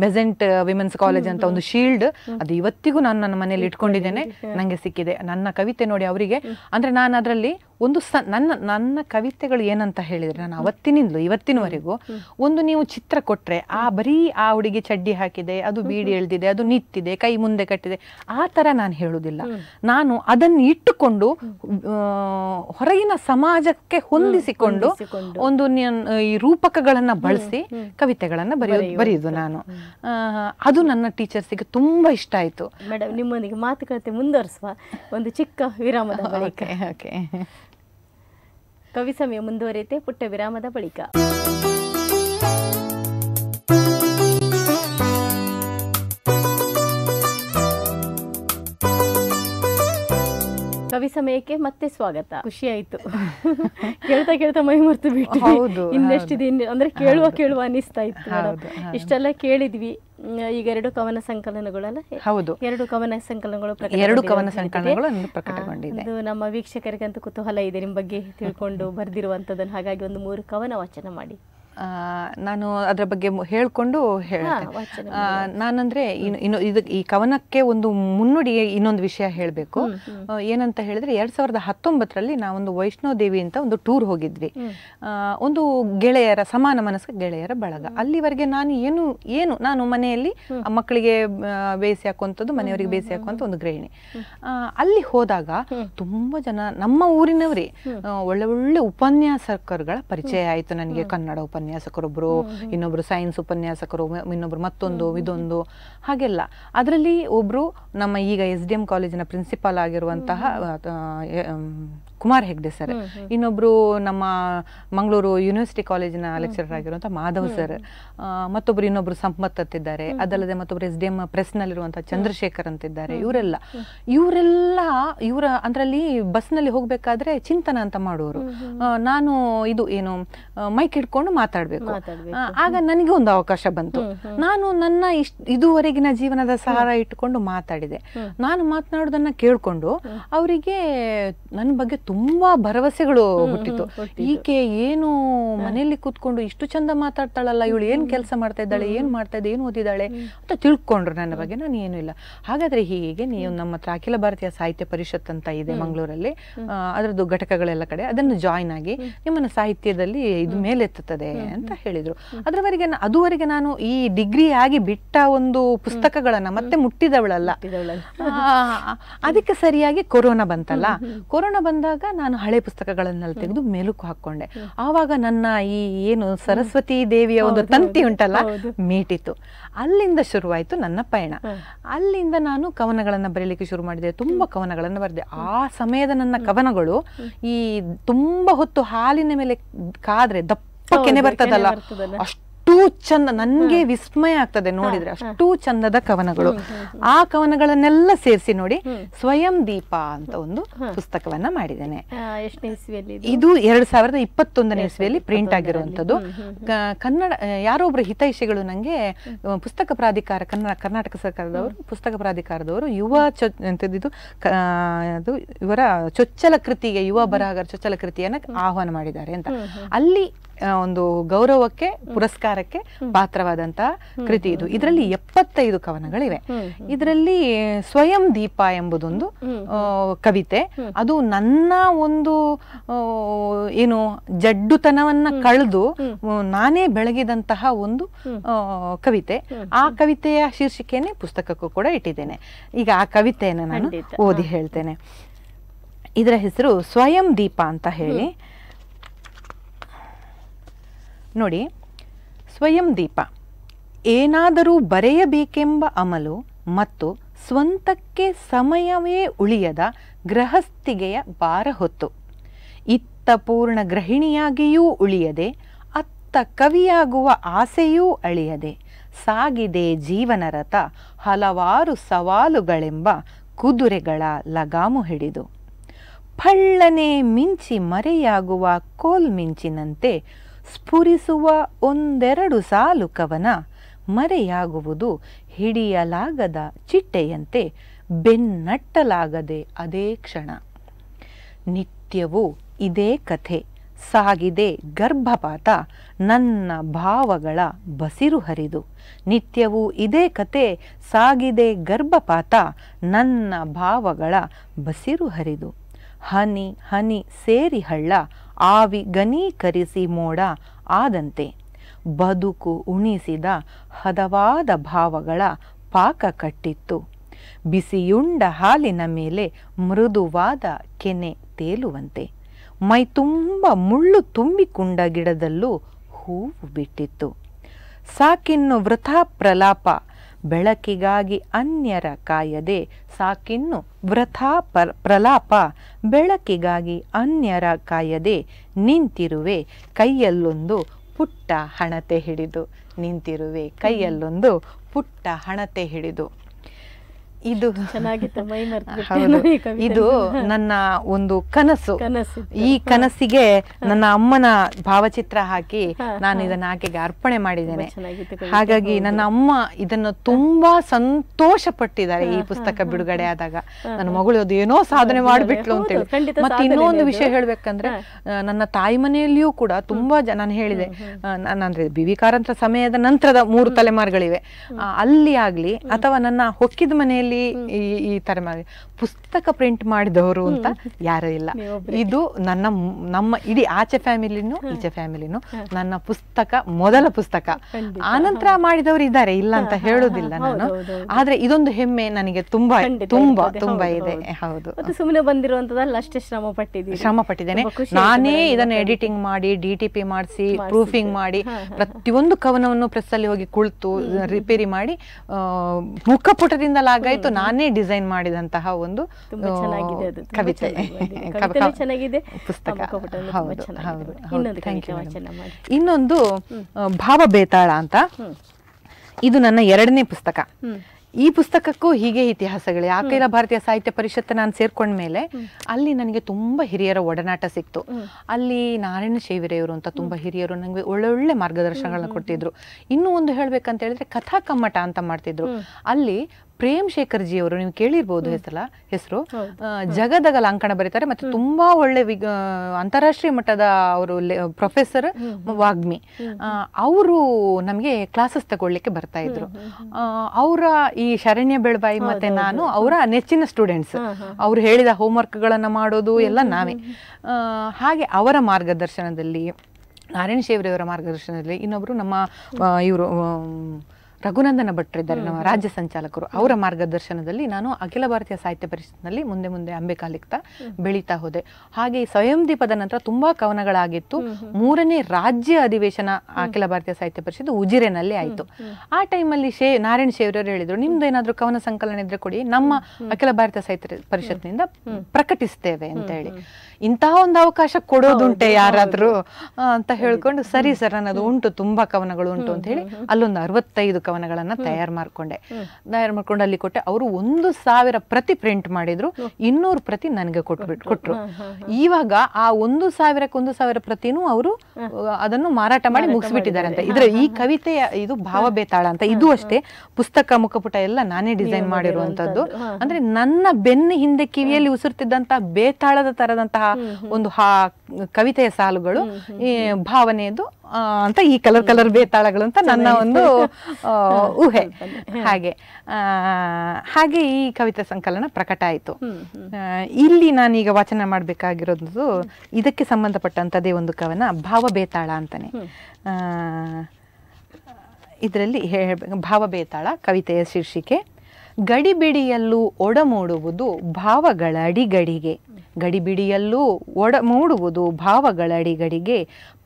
ಬೆಸೆಂಟ್ ವಿಮೆನ್ಸ್ ಕಾಲೇಜ್ ಅಂತ ಒಂದು ಶೀಲ್ಡ್ ಅದು ಇವತ್ತಿಗೂ ನಾನು ನನ್ನ ಮನೇಲಿ ಇಟ್ಕೊಂಡಿದ್ದೇನೆ ನನಗೆ ಸಿಕ್ಕಿದೆ ನನ್ನ ಕವಿತೆ ನೋಡಿ ಅವರಿಗೆ ಅಂದ್ರೆ ನಾನು ಅದರಲ್ಲಿ ಒಂದು ಸ ನನ್ನ ನನ್ನ ಕವಿತೆಗಳು ಏನಂತ ಹೇಳಿದರೆ ನಾನು ಅವತ್ತಿನಿಂದಲೂ ಇವತ್ತಿನವರೆಗೂ ಒಂದು ನೀವು ಚಿತ್ರ ಕೊಟ್ಟರೆ ಆ ಬರೀ ಆ ಹುಡುಗಿ ಚಡ್ಡಿ ಹಾಕಿದೆ ಅದು ಬೀಡಿ ಎಳ್ದಿದೆ ಅದು ನಿಂತಿದೆ ಕೈ ಮುಂದೆ ಕಟ್ಟಿದೆ ಆ ಥರ ನಾನು ಹೇಳುವುದಿಲ್ಲ ನಾನು ಅದನ್ನು ಇಟ್ಟುಕೊಂಡು ಹೊರಗಿನ ಸಮಾಜಕ್ಕೆ ಹೊಂದಿಸಿಕೊಂಡು ಒಂದು ಈ ರೂಪಕಗಳನ್ನು ಬಳಸಿ ಕವಿತೆಗಳನ್ನು ಬರೆಯೋದು ಬರೆಯೋದು ನಾನು ಅದು ನನ್ನ ಟೀಚರ್ಸಿಗೆ ತುಂಬ ಇಷ್ಟ ಆಯಿತು ಮೇಡಮ್ ನಿಮ್ಮೊಂದಿಗೆ ಮಾತುಕತೆ ಮುಂದುವರಿಸುವ ಒಂದು ಚಿಕ್ಕ ವಿರಾಮದ ಬಳಿಕ ಓಕೆ ಕವಿ ಸಮಯ ಮುಂದುವರಿಯುತ್ತೆ ಪುಟ್ಟ ವಿರಾಮದ ಬಳಿಕ ಕವಿ ಸಮಯಕ್ಕೆ ಮತ್ತೆ ಸ್ವಾಗತ ಖುಷಿ ಆಯ್ತು ಕೇಳ್ತಾ ಕೇಳ್ತಾ ಮೈ ಮರ್ತು ಬಿಟ್ಟು ದಿನ ಅಂದ್ರೆ ಕೇಳುವ ಕೇಳುವ ಅನಿಸ್ತಾ ಇತ್ತು ಇಷ್ಟೆಲ್ಲ ಕೇಳಿದ್ವಿ ಈಗ ಎರಡು ಕವನ ಸಂಕಲನಗಳಲ್ಲ ಹೌದು ಎರಡು ಕವನ ಸಂಕಲನಗಳು ಎರಡು ಕವನ ಸಂಕಲನಗಳು ಪ್ರಕಟಗೊಂಡಿದೆ ನಮ್ಮ ವೀಕ್ಷಕರಿಗಂತೂ ಕುತೂಹಲ ಇದೆ ನಿಮ್ಮ ಬಗ್ಗೆ ತಿಳ್ಕೊಂಡು ಬರ್ದಿರುವಂತದನ್ನು ಹಾಗಾಗಿ ಒಂದು ಮೂರು ಕವನ ವಾಚನ ಮಾಡಿ ನಾನು ಅದರ ಬಗ್ಗೆ ಹೇಳಿಕೊಂಡು ಹೇಳ್ತೇನೆ ನಾನಂದ್ರೆ ಇನ್ನು ಈ ಕವನಕ್ಕೆ ಒಂದು ಮುನ್ನುಡಿ ಇನ್ನೊಂದು ವಿಷಯ ಹೇಳಬೇಕು ಏನಂತ ಹೇಳಿದ್ರೆ ಎರಡ್ ಸಾವಿರದ ಹತ್ತೊಂಬತ್ತರಲ್ಲಿ ನಾವೊಂದು ವೈಷ್ಣೋ ದೇವಿ ಅಂತ ಒಂದು ಟೂರ್ ಹೋಗಿದ್ವಿ ಒಂದು ಗೆಳೆಯರ ಸಮಾನ ಮನಸ್ಕ ಗೆಳೆಯರ ಬಳಗ ಅಲ್ಲಿವರೆಗೆ ನಾನು ಏನು ಏನು ನಾನು ಮನೆಯಲ್ಲಿ ಮಕ್ಕಳಿಗೆ ಬೇಸಿ ಹಾಕುವಂಥದ್ದು ಮನೆಯವರಿಗೆ ಬೇಸಿ ಹಾಕುವಂಥ ಒಂದು ಗೃಹಿಣಿ ಅಲ್ಲಿ ಹೋದಾಗ ತುಂಬಾ ಜನ ನಮ್ಮ ಊರಿನವರೇ ಒಳ್ಳೆ ಒಳ್ಳೆ ಉಪನ್ಯಾಸಕರುಗಳ ಪರಿಚಯ ಆಯಿತು ನನಗೆ ಕನ್ನಡ ಉಪನ್ಯಾಸ ಉಪನ್ಯಾಸಕರೊಬ್ಬರು ಇನ್ನೊಬ್ರು ಸೈನ್ಸ್ ಉಪನ್ಯಾಸಕರು ಇನ್ನೊಬ್ರು ಮತ್ತೊಂದು ಇದೊಂದು ಹಾಗೆಲ್ಲ ಅದರಲ್ಲಿ ಒಬ್ರು ನಮ್ಮ ಈಗ ಎಸ್ ಡಿ ಎಂ ಕಾಲೇಜಿನ ಪ್ರಿನ್ಸಿಪಾಲ್ ಆಗಿರುವಂತಹ ಕುಮಾರ್ ಹೆಗ್ಡೆ ಸರ್ ಇನ್ನೊಬ್ರು ನಮ್ಮ ಮಂಗಳೂರು ಯೂನಿವರ್ಸಿಟಿ ಕಾಲೇಜಿನ ಲೆಕ್ಚರರ್ ಆಗಿರುವಂತಹ ಮಾಧವ್ ಸರ್ ಮತ್ತೊಬ್ರು ಇನ್ನೊಬ್ರು ಸಂಪತ್ ಅಂತಿದ್ದಾರೆ ಅದಲ್ಲದೆ ಮತ್ತೊಬ್ರು ಎಸ್ ಡಿ ಎಂ ಪ್ರೆಸ್ ನಲ್ಲಿರುವಂತಹ ಚಂದ್ರಶೇಖರ್ ಅಂತಿದ್ದಾರೆ ಇವರೆಲ್ಲ ಇವರೆಲ್ಲ ಇವರ ಅದರಲ್ಲಿ ಬಸ್ ನಲ್ಲಿ ಹೋಗ್ಬೇಕಾದ್ರೆ ಚಿಂತನ ಅಂತ ಮಾಡುವರು ನಾನು ಇದು ಏನು ಮೈಕ್ ಹಿಡ್ಕೊಂಡು ಮಾತಾಡ್ಬೇಕು ಆಗ ನನಗೆ ಒಂದು ಅವಕಾಶ ಬಂತು ನಾನು ನನ್ನ ಇಷ್ಟ ಇದುವರೆಗಿನ ಜೀವನದ ಸಹಾರ ಇಟ್ಕೊಂಡು ಮಾತಾಡಿದೆ ನಾನು ಮಾತನಾಡೋದನ್ನ ಕೇಳ್ಕೊಂಡು ಅವರಿಗೆ ನನ್ನ ಬಗ್ಗೆ ತುಂಬಾ ಭರವಸೆಗಳು ಹುಟ್ಟಿತ್ತು ಈಕೆ ಏನು ಮನೆಯಲ್ಲಿ ಕೂತ್ಕೊಂಡು ಇಷ್ಟು ಚಂದ ಮಾತಾಡ್ತಾಳಲ್ಲ ಇವಳು ಏನ್ ಕೆಲಸ ಮಾಡ್ತಾ ಇದ್ದಾಳೆ ಏನ್ ಮಾಡ್ತಾ ಇದ್ದೆ ಏನ್ ಓದಿದಾಳೆ ಅಂತ ತಿಳ್ಕೊಂಡ್ರು ನನ್ನ ಬಗ್ಗೆ ನಾನು ಏನು ಇಲ್ಲ ಹಾಗಾದ್ರೆ ಹೀಗೆ ನೀವು ನಮ್ಮ ಹತ್ರ ಅಖಿಲ ಭಾರತೀಯ ಸಾಹಿತ್ಯ ಪರಿಷತ್ ಅಂತ ಇದೆ ಮಂಗಳೂರಲ್ಲಿ ಅದರದ್ದು ಘಟಕಗಳೆಲ್ಲ ಕಡೆ ಅದನ್ನು ಜಾಯ್ನ್ ಆಗಿ ನಿಮ್ಮನ್ನ ಸಾಹಿತ್ಯದಲ್ಲಿ ಇದು ಮೇಲೆತ್ತುತ್ತದೆ ಅಂತ ಹೇಳಿದ್ರು ಅದರವರೆಗೆ ಅದುವರೆಗೆ ನಾನು ಈ ಡಿಗ್ರಿ ಆಗಿ ಬಿಟ್ಟ ಒಂದು ಪುಸ್ತಕಗಳನ್ನ ಮತ್ತೆ ಮುಟ್ಟಿದವಳಲ್ಲ ಅದಕ್ಕೆ ಸರಿಯಾಗಿ ಕೊರೋನಾ ಬಂತಲ್ಲ ಕೊರೋನಾ ಬಂದಾಗ ನಾನು ಹಳೆ ಪುಸ್ತಕಗಳನ್ನೆಲ್ಲ ತೆಗೆದು ಮೆಲುಕು ಹಾಕೊಂಡೆ ಆವಾಗ ನನ್ನ ಈ ಏನು ಸರಸ್ವತಿ ದೇವಿಯ ಒಂದು ತಂತಿ ಉಂಟಲ್ಲ ಮೀಟಿತು ಅಲ್ಲಿಂದ ಶುರುವಾಯಿತು ನನ್ನ ಪಯಣ ಅಲ್ಲಿಂದ ನಾನು ಕವನಗಳನ್ನು ಬರೀಲಿಕ್ಕೆ ಶುರು ಮಾಡಿದೆ ತುಂಬಾ ಕವನಗಳನ್ನು ಬರೆದೆ ಆ ಸಮಯದ ನನ್ನ ಕವನಗಳು ಈ ತುಂಬಾ ಹೊತ್ತು ಹಾಲಿನ ಮೇಲೆ ಕಾದ್ರೆ ದಪ್ಪ ಕೆನೆ ಬರ್ತದಲ್ಲ ಅಷ್ಟು ಅಷ್ಟು ಚಂದ ನನಗೆ ವಿಸ್ಮಯ ಆಗ್ತದೆ ನೋಡಿದ್ರೆ ಅಷ್ಟು ಚಂದದ ಕವನಗಳು ಆ ಕವನಗಳನ್ನೆಲ್ಲ ಸೇರಿಸಿ ನೋಡಿ ಸ್ವಯಂ ದೀಪ ಅಂತ ಒಂದು ಪುಸ್ತಕವನ್ನ ಮಾಡಿದ್ದೇನೆ ಇದು ಎರಡ್ ಸಾವಿರದ ಇಪ್ಪತ್ತೊಂದನೇ ಇಸ್ವಿಯಲ್ಲಿ ಪ್ರಿಂಟ್ ಆಗಿರುವಂತದ್ದು ಕನ್ನಡ ಯಾರೊಬ್ಬರು ಹಿತೈಷಿಗಳು ನಂಗೆ ಪುಸ್ತಕ ಪ್ರಾಧಿಕಾರ ಕನ್ನಡ ಕರ್ನಾಟಕ ಸರ್ಕಾರದವರು ಪುಸ್ತಕ ಪ್ರಾಧಿಕಾರದವರು ಯುವ ಇದು ಅದು ಇವರ ಚೊಚ್ಚಲ ಕೃತಿಗೆ ಯುವ ಬರಹಗಾರ ಚೊಚ್ಚಲ ಕೃತಿಯನ್ನ ಆಹ್ವಾನ ಮಾಡಿದ್ದಾರೆ ಅಂತ ಅಲ್ಲಿ ಒಂದು ಗೌರವಕ್ಕೆ ಪುರಸ್ಕಾರಕ್ಕೆ ಪಾತ್ರವಾದಂತಹ ಕೃತಿ ಇದು ಇದರಲ್ಲಿ ಎಪ್ಪತ್ತೈದು ಕವನಗಳಿವೆ ಇದರಲ್ಲಿ ಸ್ವಯಂ ದೀಪ ಎಂಬುದೊಂದು ಕವಿತೆ ಅದು ನನ್ನ ಒಂದು ಏನು ಜಡ್ಡುತನವನ್ನ ಕಳೆದು ನಾನೇ ಬೆಳಗಿದಂತಹ ಒಂದು ಕವಿತೆ ಆ ಕವಿತೆಯ ಶೀರ್ಷಿಕೆಯನ್ನೇ ಪುಸ್ತಕಕ್ಕೂ ಕೂಡ ಇಟ್ಟಿದ್ದೇನೆ ಈಗ ಆ ಕವಿತೆಯನ್ನು ನಾನು ಓದಿ ಹೇಳ್ತೇನೆ ಇದರ ಹೆಸರು ಸ್ವಯಂ ದೀಪ ಅಂತ ಹೇಳಿ ನೋಡಿ ಸ್ವಯಂ ದೀಪ ಏನಾದರೂ ಬರೆಯಬೇಕೆಂಬ ಅಮಲು ಮತ್ತು ಸ್ವಂತಕ್ಕೆ ಸಮಯವೇ ಉಳಿಯದ ಗೃಹಸ್ಥಿಗೆಯ ಭಾರ ಹೊತ್ತು ಇತ್ತ ಪೂರ್ಣ ಗೃಹಿಣಿಯಾಗಿಯೂ ಉಳಿಯದೆ ಅತ್ತ ಕವಿಯಾಗುವ ಆಸೆಯೂ ಅಳಿಯದೆ ಸಾಗಿದೆ ಜೀವನರಥ ಹಲವಾರು ಸವಾಲುಗಳೆಂಬ ಕುದುರೆಗಳ ಲಗಾಮು ಹಿಡಿದು ಫಳ್ಳನೆ ಮಿಂಚಿ ಮರೆಯಾಗುವ ಕೋಲ್ ಮಿಂಚಿನಂತೆ ಸ್ಫುರಿಸುವ ಒಂದೆರಡು ಸಾಲು ಕವನ ಮರೆಯಾಗುವುದು ಹಿಡಿಯಲಾಗದ ಚಿಟ್ಟೆಯಂತೆ ಬೆನ್ನಟ್ಟಲಾಗದೆ ಅದೇ ಕ್ಷಣ ನಿತ್ಯವೂ ಇದೇ ಕಥೆ ಸಾಗಿದೆ ಗರ್ಭಪಾತ ನನ್ನ ಭಾವಗಳ ಬಸಿರು ಹರಿದು ನಿತ್ಯವೂ ಇದೇ ಕತೆ ಸಾಗಿದೆ ಗರ್ಭಪಾತ ನನ್ನ ಭಾವಗಳ ಬಸಿರು ಹರಿದು ಹನಿ ಹನಿ ಸೇರಿಹಳ್ಳ ಆವಿ ಘನೀಕರಿಸಿ ಮೋಡ ಆದಂತೆ ಬದುಕು ಉಣಿಸಿದ ಹದವಾದ ಭಾವಗಳ ಪಾಕ ಕಟ್ಟಿತ್ತು ಬಿಸಿಯುಂಡ ಹಾಲಿನ ಮೇಲೆ ಮೃದುವಾದ ಕೆನೆ ತೇಲುವಂತೆ ಮೈ ತುಂಬ ಮುಳ್ಳು ತುಂಬಿಕೊಂಡ ಗಿಡದಲ್ಲೂ ಹೂವು ಬಿಟ್ಟಿತ್ತು ಸಾಕಿನ್ನು ವೃಥಾ ಪ್ರಲಾಪ ಬೆಳಕಿಗಾಗಿ ಅನ್ಯರ ಕಾಯದೆ ಸಾಕಿನ್ನು ವೃಥಾ ಪ್ರಲಾಪ ಬೆಳಕಿಗಾಗಿ ಅನ್ಯರ ಕಾಯದೆ ನಿಂತಿರುವೆ ಕೈಯಲ್ಲೊಂದು ಪುಟ್ಟ ಹಣತೆ ಹಿಡಿದು ನಿಂತಿರುವೆ ಕೈಯಲ್ಲೊಂದು ಪುಟ್ಟ ಹಣತೆ ಹಿಡಿದು ಇದು ಇದು ನನ್ನ ಒಂದು ಕನಸು ಈ ಕನಸಿಗೆ ನನ್ನ ಅಮ್ಮನ ಭಾವಚಿತ್ರ ಹಾಕಿ ನಾನು ಇದನ್ನ ಆಕೆಗೆ ಅರ್ಪಣೆ ಮಾಡಿದ್ದೇನೆ ಹಾಗಾಗಿ ನನ್ನ ಅಮ್ಮ ಇದನ್ನು ತುಂಬಾ ಸಂತೋಷ ಪಟ್ಟಿದ್ದಾರೆ ಈ ಪುಸ್ತಕ ಬಿಡುಗಡೆ ಆದಾಗ ನನ್ನ ಮಗಳು ಅದು ಏನೋ ಸಾಧನೆ ಮಾಡಿಬಿಟ್ಲು ಅಂತೇಳಿ ಮತ್ತೆ ಇನ್ನೊಂದು ವಿಷಯ ಹೇಳ್ಬೇಕಂದ್ರೆ ನನ್ನ ತಾಯಿ ಮನೆಯಲ್ಲಿಯೂ ಕೂಡ ತುಂಬಾ ನಾನು ಹೇಳಿದೆ ಅಂದ್ರೆ ಬಿವಿ ಕಾರಂತರ ಸಮಯದ ನಂತರದ ಮೂರು ತಲೆಮಾರುಗಳಿವೆ ಅಲ್ಲಿ ಆಗ್ಲಿ ಅಥವಾ ನನ್ನ ಹೊಕ್ಕಿದ ಮನೆಯಲ್ಲಿ ಈ ಈ ತರ ಪುಸ್ತಕ ಪ್ರಿಂಟ್ ಮಾಡಿದವರು ಅಂತ ಯಾರು ಇಲ್ಲ ಇದು ನನ್ನ ನಮ್ಮ ಇಡೀ ಆಚೆ ಫ್ಯಾಮಿಲಿನೂ ಈಚೆ ಫ್ಯಾಮಿಲಿನು ನನ್ನ ಪುಸ್ತಕ ಮೊದಲ ಪುಸ್ತಕ ಆನಂತರ ಮಾಡಿದವರು ಇದ್ದಾರೆ ಇಲ್ಲ ಅಂತ ಹೇಳುದಿಲ್ಲ ನಾನು ಆದ್ರೆ ಇದೊಂದು ಹೆಮ್ಮೆ ನನಗೆ ತುಂಬಾ ತುಂಬಾ ತುಂಬಾ ಇದೆ ಹೌದು ಸುಮ್ಮನೆ ಬಂದಿರುವಂತದಲ್ಲ ಅಷ್ಟೇ ಶ್ರಮ ಪಟ್ಟಿದ್ದೀನಿ ಶ್ರಮ ಪಟ್ಟಿದ್ದೇನೆ ನಾನೇ ಇದನ್ನ ಎಡಿಟಿಂಗ್ ಮಾಡಿ ಡಿ ಟಿ ಪಿ ಮಾಡಿಸಿ ಪ್ರೂಫಿಂಗ್ ಮಾಡಿ ಪ್ರತಿಯೊಂದು ಕವನವನ್ನು ಪ್ರೆಸ್ ಅಲ್ಲಿ ಹೋಗಿ ಕುಳಿತು ರಿಪೇರಿ ಮಾಡಿ ಮುಖಪುಟದಿಂದಲಾಗಾಯ್ತು ಆಯ್ತು ನಾನೇ ಡಿಸೈನ್ ಮಾಡಿದಂತಹ ಒಂದು ಕವಿತೆ ಚೆನ್ನಾಗಿದೆ ಇನ್ನೊಂದು ಭಾವ ಬೇತಾಳ ಅಂತ ಇದು ನನ್ನ ಎರಡನೇ ಪುಸ್ತಕ ಈ ಪುಸ್ತಕಕ್ಕೂ ಹೀಗೆ ಇತಿಹಾಸಗಳು ಯಾಕೆಲ್ಲ ಭಾರತೀಯ ಸಾಹಿತ್ಯ ಪರಿಷತ್ ನಾನು ಸೇರ್ಕೊಂಡ ಮೇಲೆ ಅಲ್ಲಿ ನನಗೆ ತುಂಬಾ ಹಿರಿಯರ ಒಡನಾಟ ಸಿಕ್ತು ಅಲ್ಲಿ ನಾರಾಯಣ ಶೇವಿರೆಯವರು ಅಂತ ತುಂಬಾ ಹಿರಿಯರು ನನಗೆ ಒಳ್ಳೊಳ್ಳೆ ಮಾರ್ಗದರ್ಶನಗಳನ್ನ ಕೊಡ್ತಿದ್ರು ಇನ್ನೂ ಒಂದು ಹೇಳ್ಬೇಕಂತ ಹೇಳಿದ್ರೆ ಕಥಾ ಕಮ್ಮಟ ಅಂತ ಮಾಡ್ತಿದ್ರು ಅಲ್ಲಿ ಪ್ರೇಮ್ ಶೇಖರ್ ಜಿ ಅವರು ನೀವು ಕೇಳಿರ್ಬೋದು ಹೆಸರ ಹೆಸರು ಜಗದಗ ಲಾಂಕಣ ಬರೀತಾರೆ ಮತ್ತೆ ತುಂಬಾ ಒಳ್ಳೆ ಅಂತಾರಾಷ್ಟ್ರೀಯ ಮಟ್ಟದ ಅವರು ಪ್ರೊಫೆಸರ್ ವಾಗ್ಮಿ ಅವರು ನಮಗೆ ಕ್ಲಾಸಸ್ ತಗೊಳ್ಳಿಕ್ಕೆ ಬರ್ತಾ ಇದ್ರು ಅವರ ಈ ಶರಣ್ಯ ಬೆಳಬಾಯಿ ಮತ್ತೆ ನಾನು ಅವರ ನೆಚ್ಚಿನ ಸ್ಟೂಡೆಂಟ್ಸ್ ಅವ್ರು ಹೇಳಿದ ವರ್ಕ್ ಗಳನ್ನು ಮಾಡೋದು ಎಲ್ಲ ನಾವೇ ಹಾಗೆ ಅವರ ಮಾರ್ಗದರ್ಶನದಲ್ಲಿ ನಾರಾಯಣ ಶೇವರಿಯವರ ಮಾರ್ಗದರ್ಶನದಲ್ಲಿ ಇನ್ನೊಬ್ಬರು ನಮ್ಮ ಇವರು ರಘುನಂದನ ಇದ್ದಾರೆ ನಮ್ಮ ರಾಜ್ಯ ಸಂಚಾಲಕರು ಅವರ ಮಾರ್ಗದರ್ಶನದಲ್ಲಿ ನಾನು ಅಖಿಲ ಭಾರತೀಯ ಸಾಹಿತ್ಯ ಪರಿಷತ್ನಲ್ಲಿ ಮುಂದೆ ಮುಂದೆ ಅಂಬೆ ಕಾಲಿಕ್ತ ಬೆಳೀತಾ ಹೋದೆ ಹಾಗೆ ಸ್ವಯಂ ದೀಪದ ನಂತರ ತುಂಬಾ ಕವನಗಳಾಗಿತ್ತು ಮೂರನೇ ರಾಜ್ಯ ಅಧಿವೇಶನ ಅಖಿಲ ಭಾರತೀಯ ಸಾಹಿತ್ಯ ಪರಿಷತ್ ಉಜಿರೆನಲ್ಲಿ ಆಯಿತು ಆ ಟೈಮಲ್ಲಿ ಶೇ ನಾರಾಯಣ ಶೇವರವರು ಹೇಳಿದ್ರು ನಿಮ್ದು ಏನಾದ್ರು ಕವನ ಸಂಕಲನ ಇದ್ರೆ ಕೊಡಿ ನಮ್ಮ ಅಖಿಲ ಭಾರತೀಯ ಸಾಹಿತ್ಯ ಪರಿಷತ್ನಿಂದ ಪ್ರಕಟಿಸ್ತೇವೆ ಅಂತ ಹೇಳಿ ಇಂತಹ ಒಂದು ಅವಕಾಶ ಕೊಡೋದುಂಟೆ ಯಾರಾದರೂ ಅಂತ ಹೇಳ್ಕೊಂಡು ಸರಿ ಸರ್ ಅನ್ನೋದು ಉಂಟು ತುಂಬಾ ಕವನಗಳು ಉಂಟು ಅಂತ ಹೇಳಿ ಅಲ್ಲೊಂದು ಅರವತ್ತೈದು ಕವನಗಳನ್ನ ತಯಾರು ಮಾಡ್ಕೊಂಡೆ ತಯಾರು ಮಾಡ್ಕೊಂಡು ಅಲ್ಲಿ ಕೊಟ್ಟೆ ಅವರು ಒಂದು ಸಾವಿರ ಪ್ರತಿ ಪ್ರಿಂಟ್ ಮಾಡಿದ್ರು ಇನ್ನೂರು ಪ್ರತಿ ನನಗೆ ಕೊಟ್ಬಿಟ್ಟು ಕೊಟ್ರು ಇವಾಗ ಆ ಒಂದು ಸಾವಿರಕ್ಕೆ ಒಂದು ಸಾವಿರ ಪ್ರತಿನೂ ಅವರು ಅದನ್ನು ಮಾರಾಟ ಮಾಡಿ ಮುಗಿಸ್ಬಿಟ್ಟಿದ್ದಾರೆ ಅಂತ ಇದ್ರೆ ಈ ಕವಿತೆಯ ಇದು ಭಾವ ಬೇತಾಳ ಅಂತ ಇದು ಅಷ್ಟೇ ಪುಸ್ತಕ ಮುಖಪುಟ ಎಲ್ಲ ನಾನೇ ಡಿಸೈನ್ ಮಾಡಿರುವಂತದ್ದು ಅಂದ್ರೆ ನನ್ನ ಬೆನ್ನ ಹಿಂದೆ ಕಿವಿಯಲ್ಲಿ ಉಸಿರ್ತಿದ್ದಂತಹ ಬೇತಾಳದ ತರದಂತಹ ಒಂದು ಹಾ ಕವಿತೆಯ ಸಾಲುಗಳು ಈ ಭಾವನೆಯದು ಅಂತ ಈ ಕಲರ್ ಕಲರ್ ಬೇತಾಳಗಳು ಅಂತ ನನ್ನ ಒಂದು ಊಹೆ ಹಾಗೆ ಹಾಗೆ ಈ ಕವಿತಾ ಸಂಕಲನ ಪ್ರಕಟ ಆಯಿತು ಇಲ್ಲಿ ನಾನೀಗ ವಾಚನ ಮಾಡಬೇಕಾಗಿರೋದು ಇದಕ್ಕೆ ಸಂಬಂಧಪಟ್ಟಂಥದ್ದೇ ಒಂದು ಕವನ ಭಾವ ಬೇತಾಳ ಅಂತಾನೆ ಇದರಲ್ಲಿ ಭಾವ ಬೇತಾಳ ಕವಿತೆಯ ಶೀರ್ಷಿಕೆ ಗಡಿಬಿಡಿಯಲ್ಲೂ ಒಡಮೂಡುವುದು ಭಾವಗಳ ಅಡಿಗಡಿಗೆ ಗಡಿಬಿಡಿಯಲ್ಲೂ ಒಡಮೂಡುವುದು ಭಾವಗಳ ಅಡಿಗಡಿಗೆ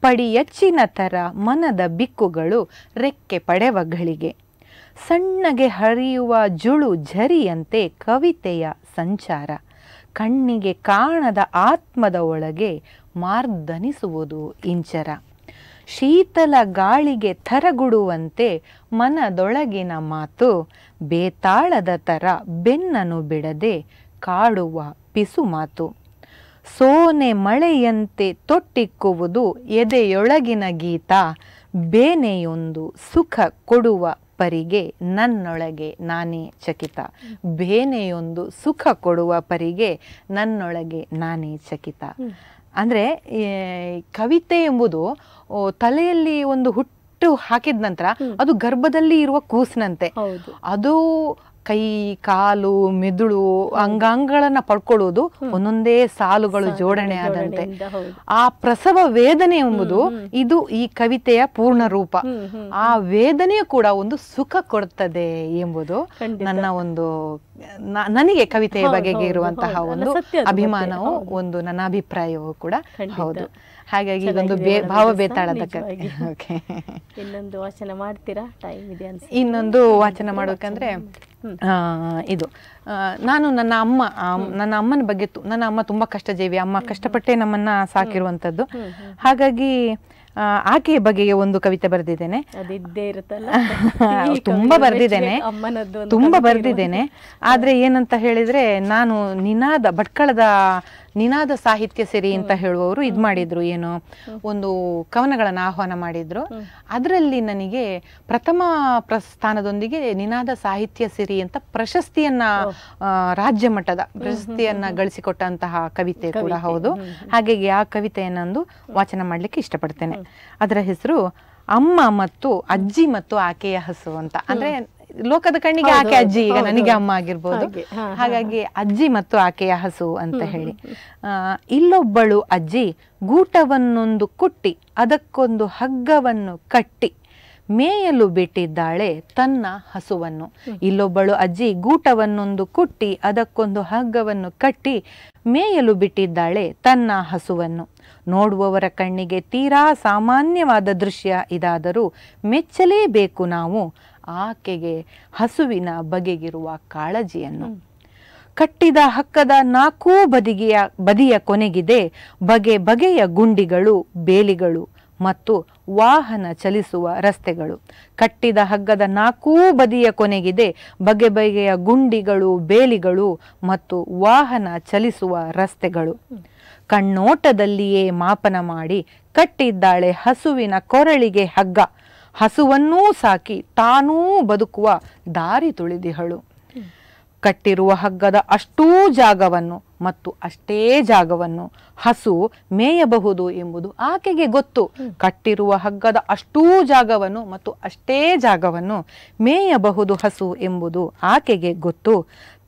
ಪಡಿಯಚ್ಚಿನ ಥರ ಮನದ ಬಿಕ್ಕುಗಳು ರೆಕ್ಕೆ ಪಡೆವಗಳಿಗೆ ಸಣ್ಣಗೆ ಹರಿಯುವ ಜುಳು ಝರಿಯಂತೆ ಕವಿತೆಯ ಸಂಚಾರ ಕಣ್ಣಿಗೆ ಕಾಣದ ಆತ್ಮದ ಒಳಗೆ ಮಾರ್ದನಿಸುವುದು ಇಂಚರ ಶೀತಲ ಗಾಳಿಗೆ ಥರಗುಡುವಂತೆ ಮನದೊಳಗಿನ ಮಾತು ಬೇತಾಳದ ತರ ಬೆನ್ನನು ಬಿಡದೆ ಕಾಡುವ ಪಿಸುಮಾತು ಸೋನೆ ಮಳೆಯಂತೆ ತೊಟ್ಟಿಕ್ಕುವುದು ಎದೆಯೊಳಗಿನ ಗೀತ ಬೇನೆಯೊಂದು ಸುಖ ಕೊಡುವ ಪರಿಗೆ ನನ್ನೊಳಗೆ ನಾನೇ ಚಕಿತ ಬೇನೆಯೊಂದು ಸುಖ ಕೊಡುವ ಪರಿಗೆ ನನ್ನೊಳಗೆ ನಾನೇ ಚಕಿತ ಅಂದರೆ ಕವಿತೆ ಎಂಬುದು ತಲೆಯಲ್ಲಿ ಒಂದು ಹುಟ್ಟು ಹಾಕಿದ ನಂತರ ಅದು ಗರ್ಭದಲ್ಲಿ ಇರುವ ಕೂಸ್ನಂತೆ ಅದು ಕೈ ಕಾಲು ಮೆದುಳು ಅಂಗಾಂಗಗಳನ್ನ ಪಡ್ಕೊಳ್ಳುವುದು ಒಂದೊಂದೇ ಸಾಲುಗಳು ಜೋಡಣೆ ಆದಂತೆ ಆ ಪ್ರಸವ ವೇದನೆ ಎಂಬುದು ಇದು ಈ ಕವಿತೆಯ ಪೂರ್ಣ ರೂಪ ಆ ವೇದನೆಯು ಕೂಡ ಒಂದು ಸುಖ ಕೊಡುತ್ತದೆ ಎಂಬುದು ನನ್ನ ಒಂದು ನನಗೆ ಕವಿತೆಯ ಬಗೆಗೆ ಇರುವಂತಹ ಒಂದು ಅಭಿಮಾನವು ಒಂದು ನನ್ನ ಅಭಿಪ್ರಾಯವೂ ಕೂಡ ಹೌದು ಹಾಗಾಗಿ ಇದೊಂದು ಭಾವ ಬೇತಾಳದ ಕಥೆ ಇನ್ನೊಂದು ವಾಚನ ಮಾಡ್ತೀರಾ ಟೈಮ್ ಇದೆ ಇನ್ನೊಂದು ವಾಚನ ಮಾಡ್ಬೇಕಂದ್ರೆ ಇದು ನಾನು ನನ್ನ ಅಮ್ಮ ನನ್ನ ಅಮ್ಮನ ಬಗ್ಗೆ ನನ್ನ ಅಮ್ಮ ತುಂಬಾ ಕಷ್ಟಜೀವಿ ಅಮ್ಮ ಕಷ್ಟಪಟ್ಟೆ ನಮ್ಮನ್ನ ಸಾಕಿರುವಂತದ್ದು ಹಾಗಾಗಿ ಆಕೆಯ ಬಗ್ಗೆ ಒಂದು ಕವಿತೆ ಬರೆದಿದ್ದೇನೆ ತುಂಬಾ ಬರೆದಿದ್ದೇನೆ ತುಂಬಾ ಬರೆದಿದ್ದೇನೆ ಆದ್ರೆ ಏನಂತ ಹೇಳಿದ್ರೆ ನಾನು ನಿನಾದ ಭಟ್ಕಳದ ನಿನಾದ ಸಾಹಿತ್ಯ ಸಿರಿ ಅಂತ ಹೇಳುವವರು ಇದು ಮಾಡಿದ್ರು ಏನು ಒಂದು ಕವನಗಳನ್ನು ಆಹ್ವಾನ ಮಾಡಿದ್ರು ಅದರಲ್ಲಿ ನನಗೆ ಪ್ರಥಮ ಪ್ರಸ್ಥಾನದೊಂದಿಗೆ ನಿನಾದ ಸಾಹಿತ್ಯ ಸಿರಿ ಅಂತ ಪ್ರಶಸ್ತಿಯನ್ನ ರಾಜ್ಯ ಮಟ್ಟದ ಪ್ರಶಸ್ತಿಯನ್ನ ಗಳಿಸಿಕೊಟ್ಟಂತಹ ಕವಿತೆ ಕೂಡ ಹೌದು ಹಾಗಾಗಿ ಆ ಕವಿತೆಯನ್ನೊಂದು ವಾಚನ ಮಾಡಲಿಕ್ಕೆ ಇಷ್ಟಪಡ್ತೇನೆ ಅದರ ಹೆಸರು ಅಮ್ಮ ಮತ್ತು ಅಜ್ಜಿ ಮತ್ತು ಆಕೆಯ ಹಸು ಅಂತ ಅಂದ್ರೆ ಲೋಕದ ಕಣ್ಣಿಗೆ ಆಕೆ ಅಜ್ಜಿ ಈಗ ನನಗೆ ಅಮ್ಮ ಆಗಿರ್ಬೋದು ಹಾಗಾಗಿ ಅಜ್ಜಿ ಮತ್ತು ಆಕೆಯ ಹಸು ಅಂತ ಹೇಳಿ ಇಲ್ಲೊಬ್ಬಳು ಅಜ್ಜಿ ಗೂಟವನ್ನೊಂದು ಕುಟ್ಟಿ ಅದಕ್ಕೊಂದು ಹಗ್ಗವನ್ನು ಕಟ್ಟಿ ಮೇಯಲು ಬಿಟ್ಟಿದ್ದಾಳೆ ತನ್ನ ಹಸುವನ್ನು ಇಲ್ಲೊಬ್ಬಳು ಅಜ್ಜಿ ಗೂಟವನ್ನೊಂದು ಕುಟ್ಟಿ ಅದಕ್ಕೊಂದು ಹಗ್ಗವನ್ನು ಕಟ್ಟಿ ಮೇಯಲು ಬಿಟ್ಟಿದ್ದಾಳೆ ತನ್ನ ಹಸುವನ್ನು ನೋಡುವವರ ಕಣ್ಣಿಗೆ ತೀರಾ ಸಾಮಾನ್ಯವಾದ ದೃಶ್ಯ ಇದಾದರೂ ಮೆಚ್ಚಲೇಬೇಕು ನಾವು ಆಕೆಗೆ ಹಸುವಿನ ಬಗೆಗಿರುವ ಕಾಳಜಿಯನ್ನು ಕಟ್ಟಿದ ಹಕ್ಕದ ನಾಲ್ಕೂ ಬದಿಗೆಯ ಬದಿಯ ಕೊನೆಗಿದೆ ಬಗೆ ಬಗೆಯ ಗುಂಡಿಗಳು ಬೇಲಿಗಳು ಮತ್ತು ವಾಹನ ಚಲಿಸುವ ರಸ್ತೆಗಳು ಕಟ್ಟಿದ ಹಗ್ಗದ ನಾಲ್ಕೂ ಬದಿಯ ಕೊನೆಗಿದೆ ಬಗೆ ಬಗೆಯ ಗುಂಡಿಗಳು ಬೇಲಿಗಳು ಮತ್ತು ವಾಹನ ಚಲಿಸುವ ರಸ್ತೆಗಳು ಕಣ್ಣೋಟದಲ್ಲಿಯೇ ಮಾಪನ ಮಾಡಿ ಕಟ್ಟಿದ್ದಾಳೆ ಹಸುವಿನ ಕೊರಳಿಗೆ ಹಗ್ಗ ಹಸುವನ್ನೂ ಸಾಕಿ ತಾನೂ ಬದುಕುವ ದಾರಿ ತುಳಿದಿಹಳು ಕಟ್ಟಿರುವ ಹಗ್ಗದ ಅಷ್ಟೂ ಜಾಗವನ್ನು ಮತ್ತು ಅಷ್ಟೇ ಜಾಗವನ್ನು ಹಸು ಮೇಯಬಹುದು ಎಂಬುದು ಆಕೆಗೆ ಗೊತ್ತು ಕಟ್ಟಿರುವ ಹಗ್ಗದ ಅಷ್ಟೂ ಜಾಗವನ್ನು ಮತ್ತು ಅಷ್ಟೇ ಜಾಗವನ್ನು ಮೇಯಬಹುದು ಹಸು ಎಂಬುದು ಆಕೆಗೆ ಗೊತ್ತು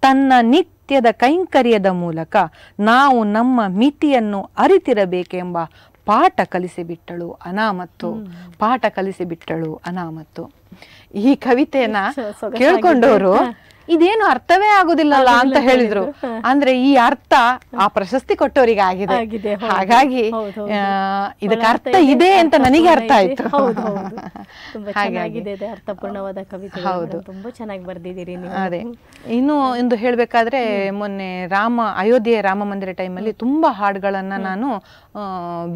ತನ್ನ ನಿತ್ಯದ ಕೈಂಕರ್ಯದ ಮೂಲಕ ನಾವು ನಮ್ಮ ಮಿತಿಯನ್ನು ಅರಿತಿರಬೇಕೆಂಬ ಪಾಠ ಬಿಟ್ಟಳು ಅನಾಮತ್ತು ಪಾಠ ಬಿಟ್ಟಳು ಅನಾಮತ್ತು ಈ ಕವಿತೆಯನ್ನ ಕೇಳ್ಕೊಂಡವರು ಇದೇನು ಅರ್ಥವೇ ಆಗುದಿಲ್ಲಲ್ಲ ಅಂತ ಹೇಳಿದ್ರು ಅಂದ್ರೆ ಈ ಅರ್ಥ ಆ ಪ್ರಶಸ್ತಿ ಕೊಟ್ಟವರಿಗೆ ಆಗಿದೆ ಹಾಗಾಗಿ ಇದಕ್ಕೆ ಅರ್ಥ ಇದೆ ಅಂತ ನನಗೆ ಅರ್ಥ ಆಯ್ತು ಅರ್ಥಪೂರ್ಣವಾದ ಕವಿತೆ ಹೌದು ತುಂಬಾ ಚೆನ್ನಾಗಿ ಬರ್ದಿದ್ದೀರಿ ಅದೇ ಇನ್ನು ಒಂದು ಹೇಳ್ಬೇಕಾದ್ರೆ ಮೊನ್ನೆ ರಾಮ ಅಯೋಧ್ಯೆ ರಾಮ ಮಂದಿರ ಟೈಮಲ್ಲಿ ತುಂಬಾ ಹಾಡುಗಳನ್ನ ನಾನು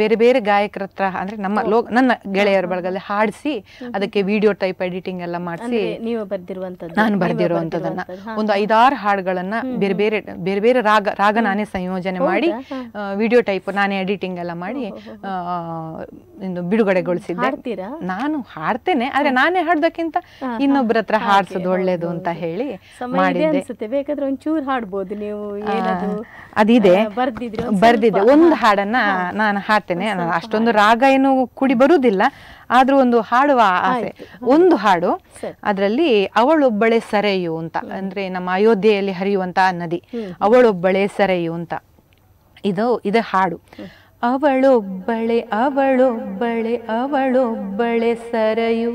ಬೇರೆ ಬೇರೆ ಗಾಯಕರ ಹತ್ರ ಅಂದ್ರೆ ನಮ್ಮ ಲೋಕ ನನ್ನ ಗೆಳೆಯರ ಬಳಗದಲ್ಲಿ ಹಾಡಿಸಿ ಅದಕ್ಕೆ ವಿಡಿಯೋ ಟೈಪ್ ಎಡಿಟಿಂಗ್ ಎಲ್ಲ ಮಾಡಿಸಿ ನೀವು ಬರ್ದಿರುವಂತದ್ದು ನಾನು ಬರ್ದಿರುವಂತದ್ದು ಹಾಡುಗಳನ್ನ ಒಂದು ಐದಾರು ಹಾಡುಗಳನ್ನ ಬೇರೆ ಬೇರೆ ಬೇರೆ ಬೇರೆ ರಾಗ ರಾಗ ನಾನೇ ಸಂಯೋಜನೆ ಮಾಡಿ ವಿಡಿಯೋ ಟೈಪ್ ನಾನೇ ಎಡಿಟಿಂಗ್ ಎಲ್ಲ ಮಾಡಿ ಬಿಡುಗಡೆಗೊಳಿಸಿದ್ದೆ ನಾನು ಹಾಡ್ತೇನೆ ಆದ್ರೆ ನಾನೇ ಹಾಡ್ದಕ್ಕಿಂತ ಇನ್ನೊಬ್ಬರ ಹತ್ರ ಹಾಡ್ಸೋದು ಒಳ್ಳೇದು ಅಂತ ಹೇಳಿ ಬೇಕಾದ್ರೆ ಹಾಡ್ಬೋದು ನೀವು ಅದಿದೆ ಬರ್ದಿದೆ ಒಂದು ಹಾಡನ್ನ ನಾನು ಹಾಡ್ತೇನೆ ಅಷ್ಟೊಂದು ರಾಗ ಏನು ಕುಡಿ ಬರುದಿಲ್ಲ ಆದ್ರೂ ಒಂದು ಹಾಡುವ ಆಸೆ ಒಂದು ಹಾಡು ಅದರಲ್ಲಿ ಅವಳೊಬ್ಬಳೆ ಸರೆಯು ಅಂತ ಅಂದ್ರೆ ನಮ್ಮ ಅಯೋಧ್ಯೆಯಲ್ಲಿ ಹರಿಯುವಂತಹ ನದಿ ಅವಳೊಬ್ಬಳೆ ಸರೆಯು ಅಂತ ಇದು ಇದು ಹಾಡು ಅವಳೊಬ್ಬಳೆ ಅವಳೊಬ್ಬಳೆ ಅವಳೊಬ್ಬಳೆ ಸರೆಯು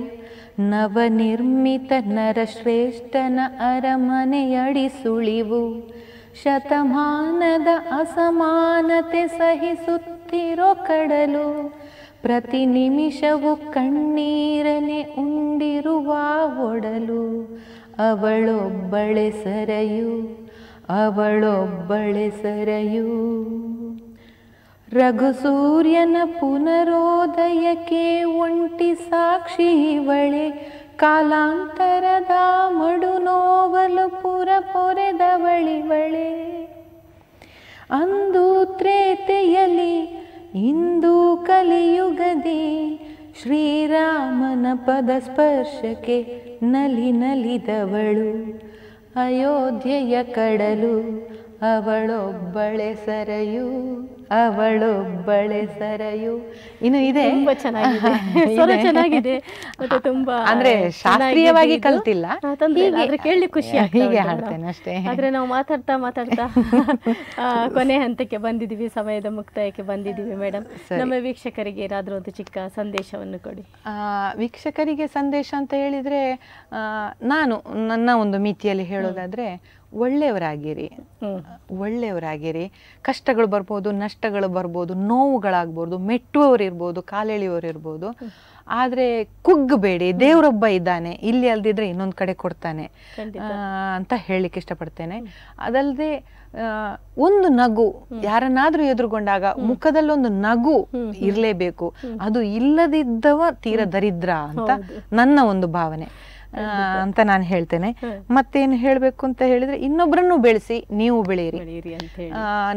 ನವನಿರ್ಮಿತ ನರಶ್ರೇಷ್ಠನ ಅರಮನೆಯಡಿ ಸುಳಿವು ಶತಮಾನದ ಅಸಮಾನತೆ ಸಹಿಸುತ್ತಿರೋ ಕಡಲು ಪ್ರತಿ ನಿಮಿಷವು ಕಣ್ಣೀರನೆ ಉಂಡಿರುವ ಒಡಲು ಅವಳೊಬ್ಬಳೆ ಸರಯು ಅವಳೊಬ್ಬಳೆ ಸರಯು ರಘುಸೂರ್ಯನ ಪುನರೋದಯಕ್ಕೆ ಒಂಟಿ ಸಾಕ್ಷಿ ಇವಳೆ ಕಾಲಾಂತರದ ಮಡು ನೋವಲು ಪುರ ಪೊರೆದವಳಿವಳೆ ಅಂದು ತ್ರೇತೆಯಲ್ಲಿ ಇಂದು ಕಲಿಯುಗದೆ ಶ್ರೀರಾಮನ ಪದ ಸ್ಪರ್ಶಕ್ಕೆ ನಲಿ ನಲಿದವಳು ಅಯೋಧ್ಯೆಯ ಕಡಲು ಅವಳೊಬ್ಬಳೆ ಸರಯು ಅವಳೊಬ್ಬಳೆ ಸರಯು ಇನ್ನು ಇದೆ ತುಂಬಾ ಚೆನ್ನಾಗಿದೆ ಚೆನ್ನಾಗಿದೆ ಮತ್ತೆ ತುಂಬಾ ಅಂದ್ರೆ ಶಾಸ್ತ್ರೀಯವಾಗಿ ಕಲ್ತಿಲ್ಲ ಆದ್ರೆ ಕೇಳಿ ಖುಷಿ ಹೀಗೆ ಹಾಡ್ತೇನೆ ಅಷ್ಟೇ ಆದ್ರೆ ನಾವು ಮಾತಾಡ್ತಾ ಮಾತಾಡ್ತಾ ಕೊನೆ ಹಂತಕ್ಕೆ ಬಂದಿದೀವಿ ಸಮಯದ ಮುಕ್ತಾಯಕ್ಕೆ ಬಂದಿದೀವಿ ಮೇಡಮ್ ನಮ್ಮ ವೀಕ್ಷಕರಿಗೆ ಏನಾದರೂ ಒಂದು ಚಿಕ್ಕ ಸಂದೇಶವನ್ನು ಕೊಡಿ ವೀಕ್ಷಕರಿಗೆ ಸಂದೇಶ ಅಂತ ಹೇಳಿದ್ರೆ ನಾನು ನನ್ನ ಒಂದು ಮಿತಿಯಲ್ಲಿ ಹೇಳೋದಾದ್ರೆ ಒಳ್ಳೆಯವರಾಗಿರಿ ಒಳ್ಳೆಯವರಾಗಿರಿ ಕಷ್ಟಗಳು ಬರ್ಬೋದು ನಷ್ಟಗಳು ಬರ್ಬೋದು ನೋವುಗಳಾಗ್ಬೋದು ಮೆಟ್ಟುವವ್ರು ಇರ್ಬೋದು ಕಾಲೆಳಿಯವರು ಇರ್ಬೋದು ಆದರೆ ಕುಗ್ಗಬೇಡಿ ದೇವರೊಬ್ಬ ಇದ್ದಾನೆ ಇಲ್ಲಿ ಅಲ್ದಿದ್ರೆ ಇನ್ನೊಂದು ಕಡೆ ಕೊಡ್ತಾನೆ ಅಂತ ಹೇಳಲಿಕ್ಕೆ ಇಷ್ಟಪಡ್ತೇನೆ ಅದಲ್ಲದೆ ಒಂದು ನಗು ಯಾರನ್ನಾದ್ರೂ ಎದುರುಗೊಂಡಾಗ ಮುಖದಲ್ಲೊಂದು ನಗು ಇರಲೇಬೇಕು ಅದು ಇಲ್ಲದಿದ್ದವ ತೀರ ದರಿದ್ರ ಅಂತ ನನ್ನ ಒಂದು ಭಾವನೆ ಅಂತ ನಾನು ಹೇಳ್ತೇನೆ ಮತ್ತೇನು ಹೇಳಬೇಕು ಅಂತ ಹೇಳಿದ್ರೆ ಇನ್ನೊಬ್ಬರನ್ನು ಬೆಳೆಸಿ ನೀವು ಬೆಳೆಯಿರಿ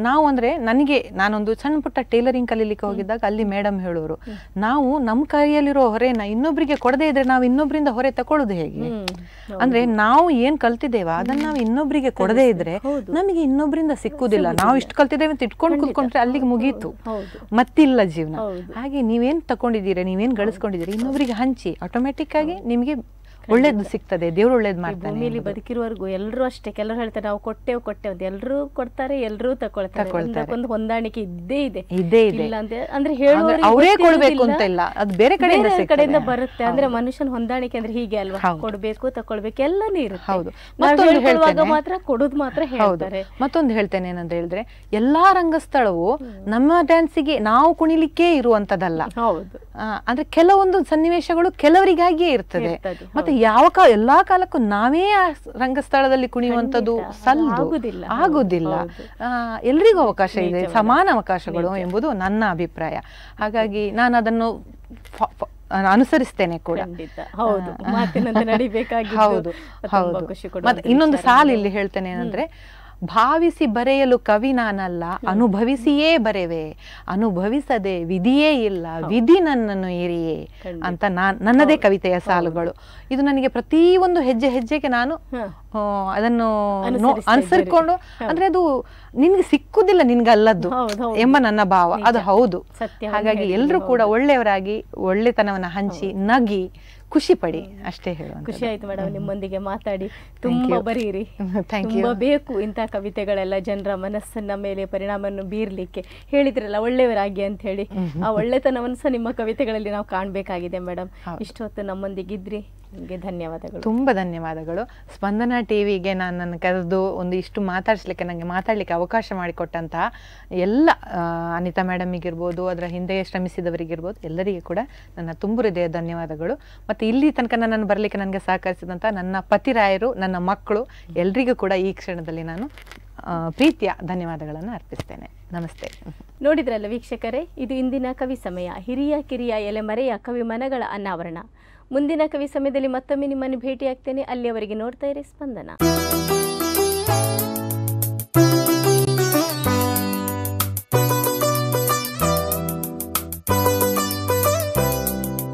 ನಾವು ಅಂದ್ರೆ ನನಗೆ ನಾನೊಂದು ಸಣ್ಣ ಪುಟ್ಟ ಟೇಲರಿಂಗ್ ಕಲೀಲಿಕ್ಕೆ ಹೋಗಿದ್ದಾಗ ಅಲ್ಲಿ ಮೇಡಮ್ ಹೇಳೋರು ನಾವು ನಮ್ಮ ಕೈಯಲ್ಲಿರೋ ಹೊರೆನ ಇನ್ನೊಬ್ಬರಿಗೆ ಕೊಡದೇ ಇದ್ರೆ ನಾವು ಇನ್ನೊಬ್ಬರಿಂದ ಹೊರೆ ತಕೊಳ್ಳೋದು ಹೇಗೆ ಅಂದ್ರೆ ನಾವು ಏನ್ ಕಲ್ತಿದ್ದೇವ ಅದನ್ನ ನಾವು ಇನ್ನೊಬ್ಬರಿಗೆ ಕೊಡದೇ ಇದ್ರೆ ನಮಗೆ ಇನ್ನೊಬ್ಬರಿಂದ ಸಿಕ್ಕುದಿಲ್ಲ ನಾವು ಇಷ್ಟು ಕಲ್ತಿದ್ದೇವೆ ಅಂತ ಇಟ್ಕೊಂಡು ಕುತ್ಕೊಂಡ್ರೆ ಅಲ್ಲಿಗೆ ಮುಗೀತು ಮತ್ತಿಲ್ಲ ಜೀವನ ಹಾಗೆ ನೀವೇನ್ ತಕೊಂಡಿದ್ದೀರಾ ನೀವೇನ್ ಗಳಿಸ್ಕೊಂಡಿದ್ದೀರಿ ಇನ್ನೊಬ್ಬರಿಗೆ ಹಂಚಿ ಆಟೋಮ್ಯಾಟಿಕ್ ಆಗಿ ನಿಮಗೆ ಒಳ್ಳೇದು ಸಿಗ್ತದೆ ದೇವ್ರು ಒಳ್ಳೇದು ಮಾಡ್ತಾರೆ ಇಲ್ಲಿ ಬದುಕಿರುವವರೆಗೂ ಎಲ್ಲರೂ ಅಷ್ಟೇ ಕೆಲವರು ಹೇಳ್ತಾರೆ ನಾವು ಕೊಟ್ಟೆವು ಕೊಟ್ಟೆವು ಎಲ್ಲರೂ ಕೊಡ್ತಾರೆ ಎಲ್ಲರೂ ತಕೊಳ್ತಾರೆ ಒಂದು ಹೊಂದಾಣಿಕೆ ಇದ್ದೇ ಇದೆ ಇದೇ ಇದೆ ಅಂದ್ರೆ ಹೇಳುವವರು ಅವರೇ ಕೊಡಬೇಕು ಅಂತ ಇಲ್ಲ ಅದು ಬೇರೆ ಕಡೆ ಕಡೆಯಿಂದ ಬರುತ್ತೆ ಅಂದ್ರೆ ಮನುಷ್ಯನ ಹೊಂದಾಣಿಕೆ ಅಂದ್ರೆ ಹೀಗೆ ಅಲ್ವಾ ಕೊಡ್ಬೇಕು ತಕೊಳ್ಬೇಕು ಎಲ್ಲ ಇರುತ್ತೆ ಹೌದು ಮತ್ತೊಂದು ಹೇಳುವಾಗ ಮಾತ್ರ ಕೊಡೋದು ಮಾತ್ರ ಹೇಳ್ತಾರೆ ಮತ್ತೊಂದು ಹೇಳ್ತೇನೆ ಏನಂತ ಹೇಳಿದ್ರೆ ಎಲ್ಲಾ ರಂಗಸ್ಥಳವು ನಮ್ಮ ಡ್ಯಾನ್ಸಿಗೆ ನಾವು ಕುಣಿಲಿಕ್ಕೆ ಇರುವಂತದಲ್ಲ ಹೌದು ಅಂದ್ರೆ ಕೆಲವೊಂದು ಸನ್ನಿವೇಶಗಳು ಕೆಲವರಿಗಾಗಿಯೇ ಇರ್ತದೆ ಮತ್ತೆ ಯಾವ ಎಲ್ಲಾ ಕಾಲಕ್ಕೂ ನಾವೇ ಆ ರಂಗಸ್ಥಳದಲ್ಲಿ ಕುಣಿಯುವಂತದ್ದು ಆಗುದಿಲ್ಲ ಆಗುದಿಲ್ಲ ಎಲ್ರಿಗೂ ಅವಕಾಶ ಇದೆ ಸಮಾನ ಅವಕಾಶಗಳು ಎಂಬುದು ನನ್ನ ಅಭಿಪ್ರಾಯ ಹಾಗಾಗಿ ನಾನು ಅದನ್ನು ಅನುಸರಿಸ್ತೇನೆ ಕೂಡ ಹೌದು ಹೌದು ಮತ್ತೆ ಇನ್ನೊಂದು ಸಾಲ ಇಲ್ಲಿ ಹೇಳ್ತೇನೆ ಏನಂದ್ರೆ ಭಾವಿಸಿ ಬರೆಯಲು ಕವಿ ನಾನಲ್ಲ ಅನುಭವಿಸಿಯೇ ಬರೆವೆ ಅನುಭವಿಸದೆ ವಿಧಿಯೇ ಇಲ್ಲ ವಿಧಿ ನನ್ನನ್ನು ಇರಿಯೇ ಅಂತ ನಾನ್ ನನ್ನದೇ ಕವಿತೆಯ ಸಾಲುಗಳು ಇದು ನನಗೆ ಪ್ರತಿ ಒಂದು ಹೆಜ್ಜೆ ಹೆಜ್ಜೆಗೆ ನಾನು ಅದನ್ನು ಅನುಸರಿಕೊಂಡು ಅಂದ್ರೆ ಅದು ನಿನ್ಗೆ ಸಿಕ್ಕುದಿಲ್ಲ ಅಲ್ಲದ್ದು ಎಂಬ ನನ್ನ ಭಾವ ಅದು ಹೌದು ಹಾಗಾಗಿ ಎಲ್ಲರೂ ಕೂಡ ಒಳ್ಳೆಯವರಾಗಿ ಒಳ್ಳೆತನವನ್ನ ಹಂಚಿ ನಗಿ ಖುಷಿ ಪಡಿ ಅಷ್ಟೇ ಹೇಳು ಖುಷಿ ಆಯ್ತು ಮೇಡಮ್ ನಿಮ್ಮೊಂದಿಗೆ ಮಾತಾಡಿ ತುಂಬಾ ಬರೀರಿ ತುಂಬಾ ಬೇಕು ಇಂತಹ ಕವಿತೆಗಳೆಲ್ಲ ಜನರ ಮನಸ್ಸನ್ನ ಮೇಲೆ ಪರಿಣಾಮವನ್ನು ಬೀರ್ಲಿಕ್ಕೆ ಹೇಳಿದ್ರಲ್ಲ ಒಳ್ಳೆಯವರಾಗಿ ಅಂತ ಹೇಳಿ ಆ ಒಳ್ಳೆತನವನ್ನು ಸಹ ನಿಮ್ಮ ಕವಿತೆಗಳಲ್ಲಿ ನಾವು ಕಾಣಬೇಕಾಗಿದೆ ಮೇಡಮ್ ಇಷ್ಟೊತ್ತು ನಮ್ಮೊಂದಿಗಿದ್ರಿ ನಿಮಗೆ ಧನ್ಯವಾದಗಳು ತುಂಬ ಧನ್ಯವಾದಗಳು ಸ್ಪಂದನ ಟಿ ವಿಗೆ ನಾನು ನನ್ನ ಕರೆದು ಒಂದು ಇಷ್ಟು ಮಾತಾಡಿಸ್ಲಿಕ್ಕೆ ನನಗೆ ಮಾತಾಡಲಿಕ್ಕೆ ಅವಕಾಶ ಮಾಡಿಕೊಟ್ಟಂತಹ ಎಲ್ಲ ಅನಿತಾ ಮೇಡಮಿಗಿರ್ಬೋದು ಅದರ ಹಿಂದೆಯೇ ಶ್ರಮಿಸಿದವರಿಗಿರ್ಬೋದು ಎಲ್ಲರಿಗೂ ಕೂಡ ನನ್ನ ತುಂಬು ಹೃದಯ ಧನ್ಯವಾದಗಳು ಮತ್ತು ಇಲ್ಲಿ ತನಕ ನನ್ನನ್ನು ಬರಲಿಕ್ಕೆ ನನಗೆ ಸಹಕರಿಸಿದಂಥ ನನ್ನ ಪತಿರಾಯರು ನನ್ನ ಮಕ್ಕಳು ಎಲ್ರಿಗೂ ಕೂಡ ಈ ಕ್ಷಣದಲ್ಲಿ ನಾನು ಪ್ರೀತಿಯ ಧನ್ಯವಾದಗಳನ್ನು ಅರ್ಪಿಸ್ತೇನೆ ನಮಸ್ತೆ ನೋಡಿದ್ರಲ್ಲ ವೀಕ್ಷಕರೇ ಇದು ಇಂದಿನ ಕವಿ ಸಮಯ ಹಿರಿಯ ಕಿರಿಯ ಎಲೆಮರೆಯ ಕವಿ ಮನಗಳ ಅನಾವರಣ ಮುಂದಿನ ಕವಿ ಸಮಯದಲ್ಲಿ ಮತ್ತೊಮ್ಮೆ ನಿಮ್ಮನ್ನು ಭೇಟಿಯಾಗ್ತೇನೆ ಅಲ್ಲಿಯವರೆಗೆ ನೋಡ್ತಾ ಇರಿ ಸ್ಪಂದನ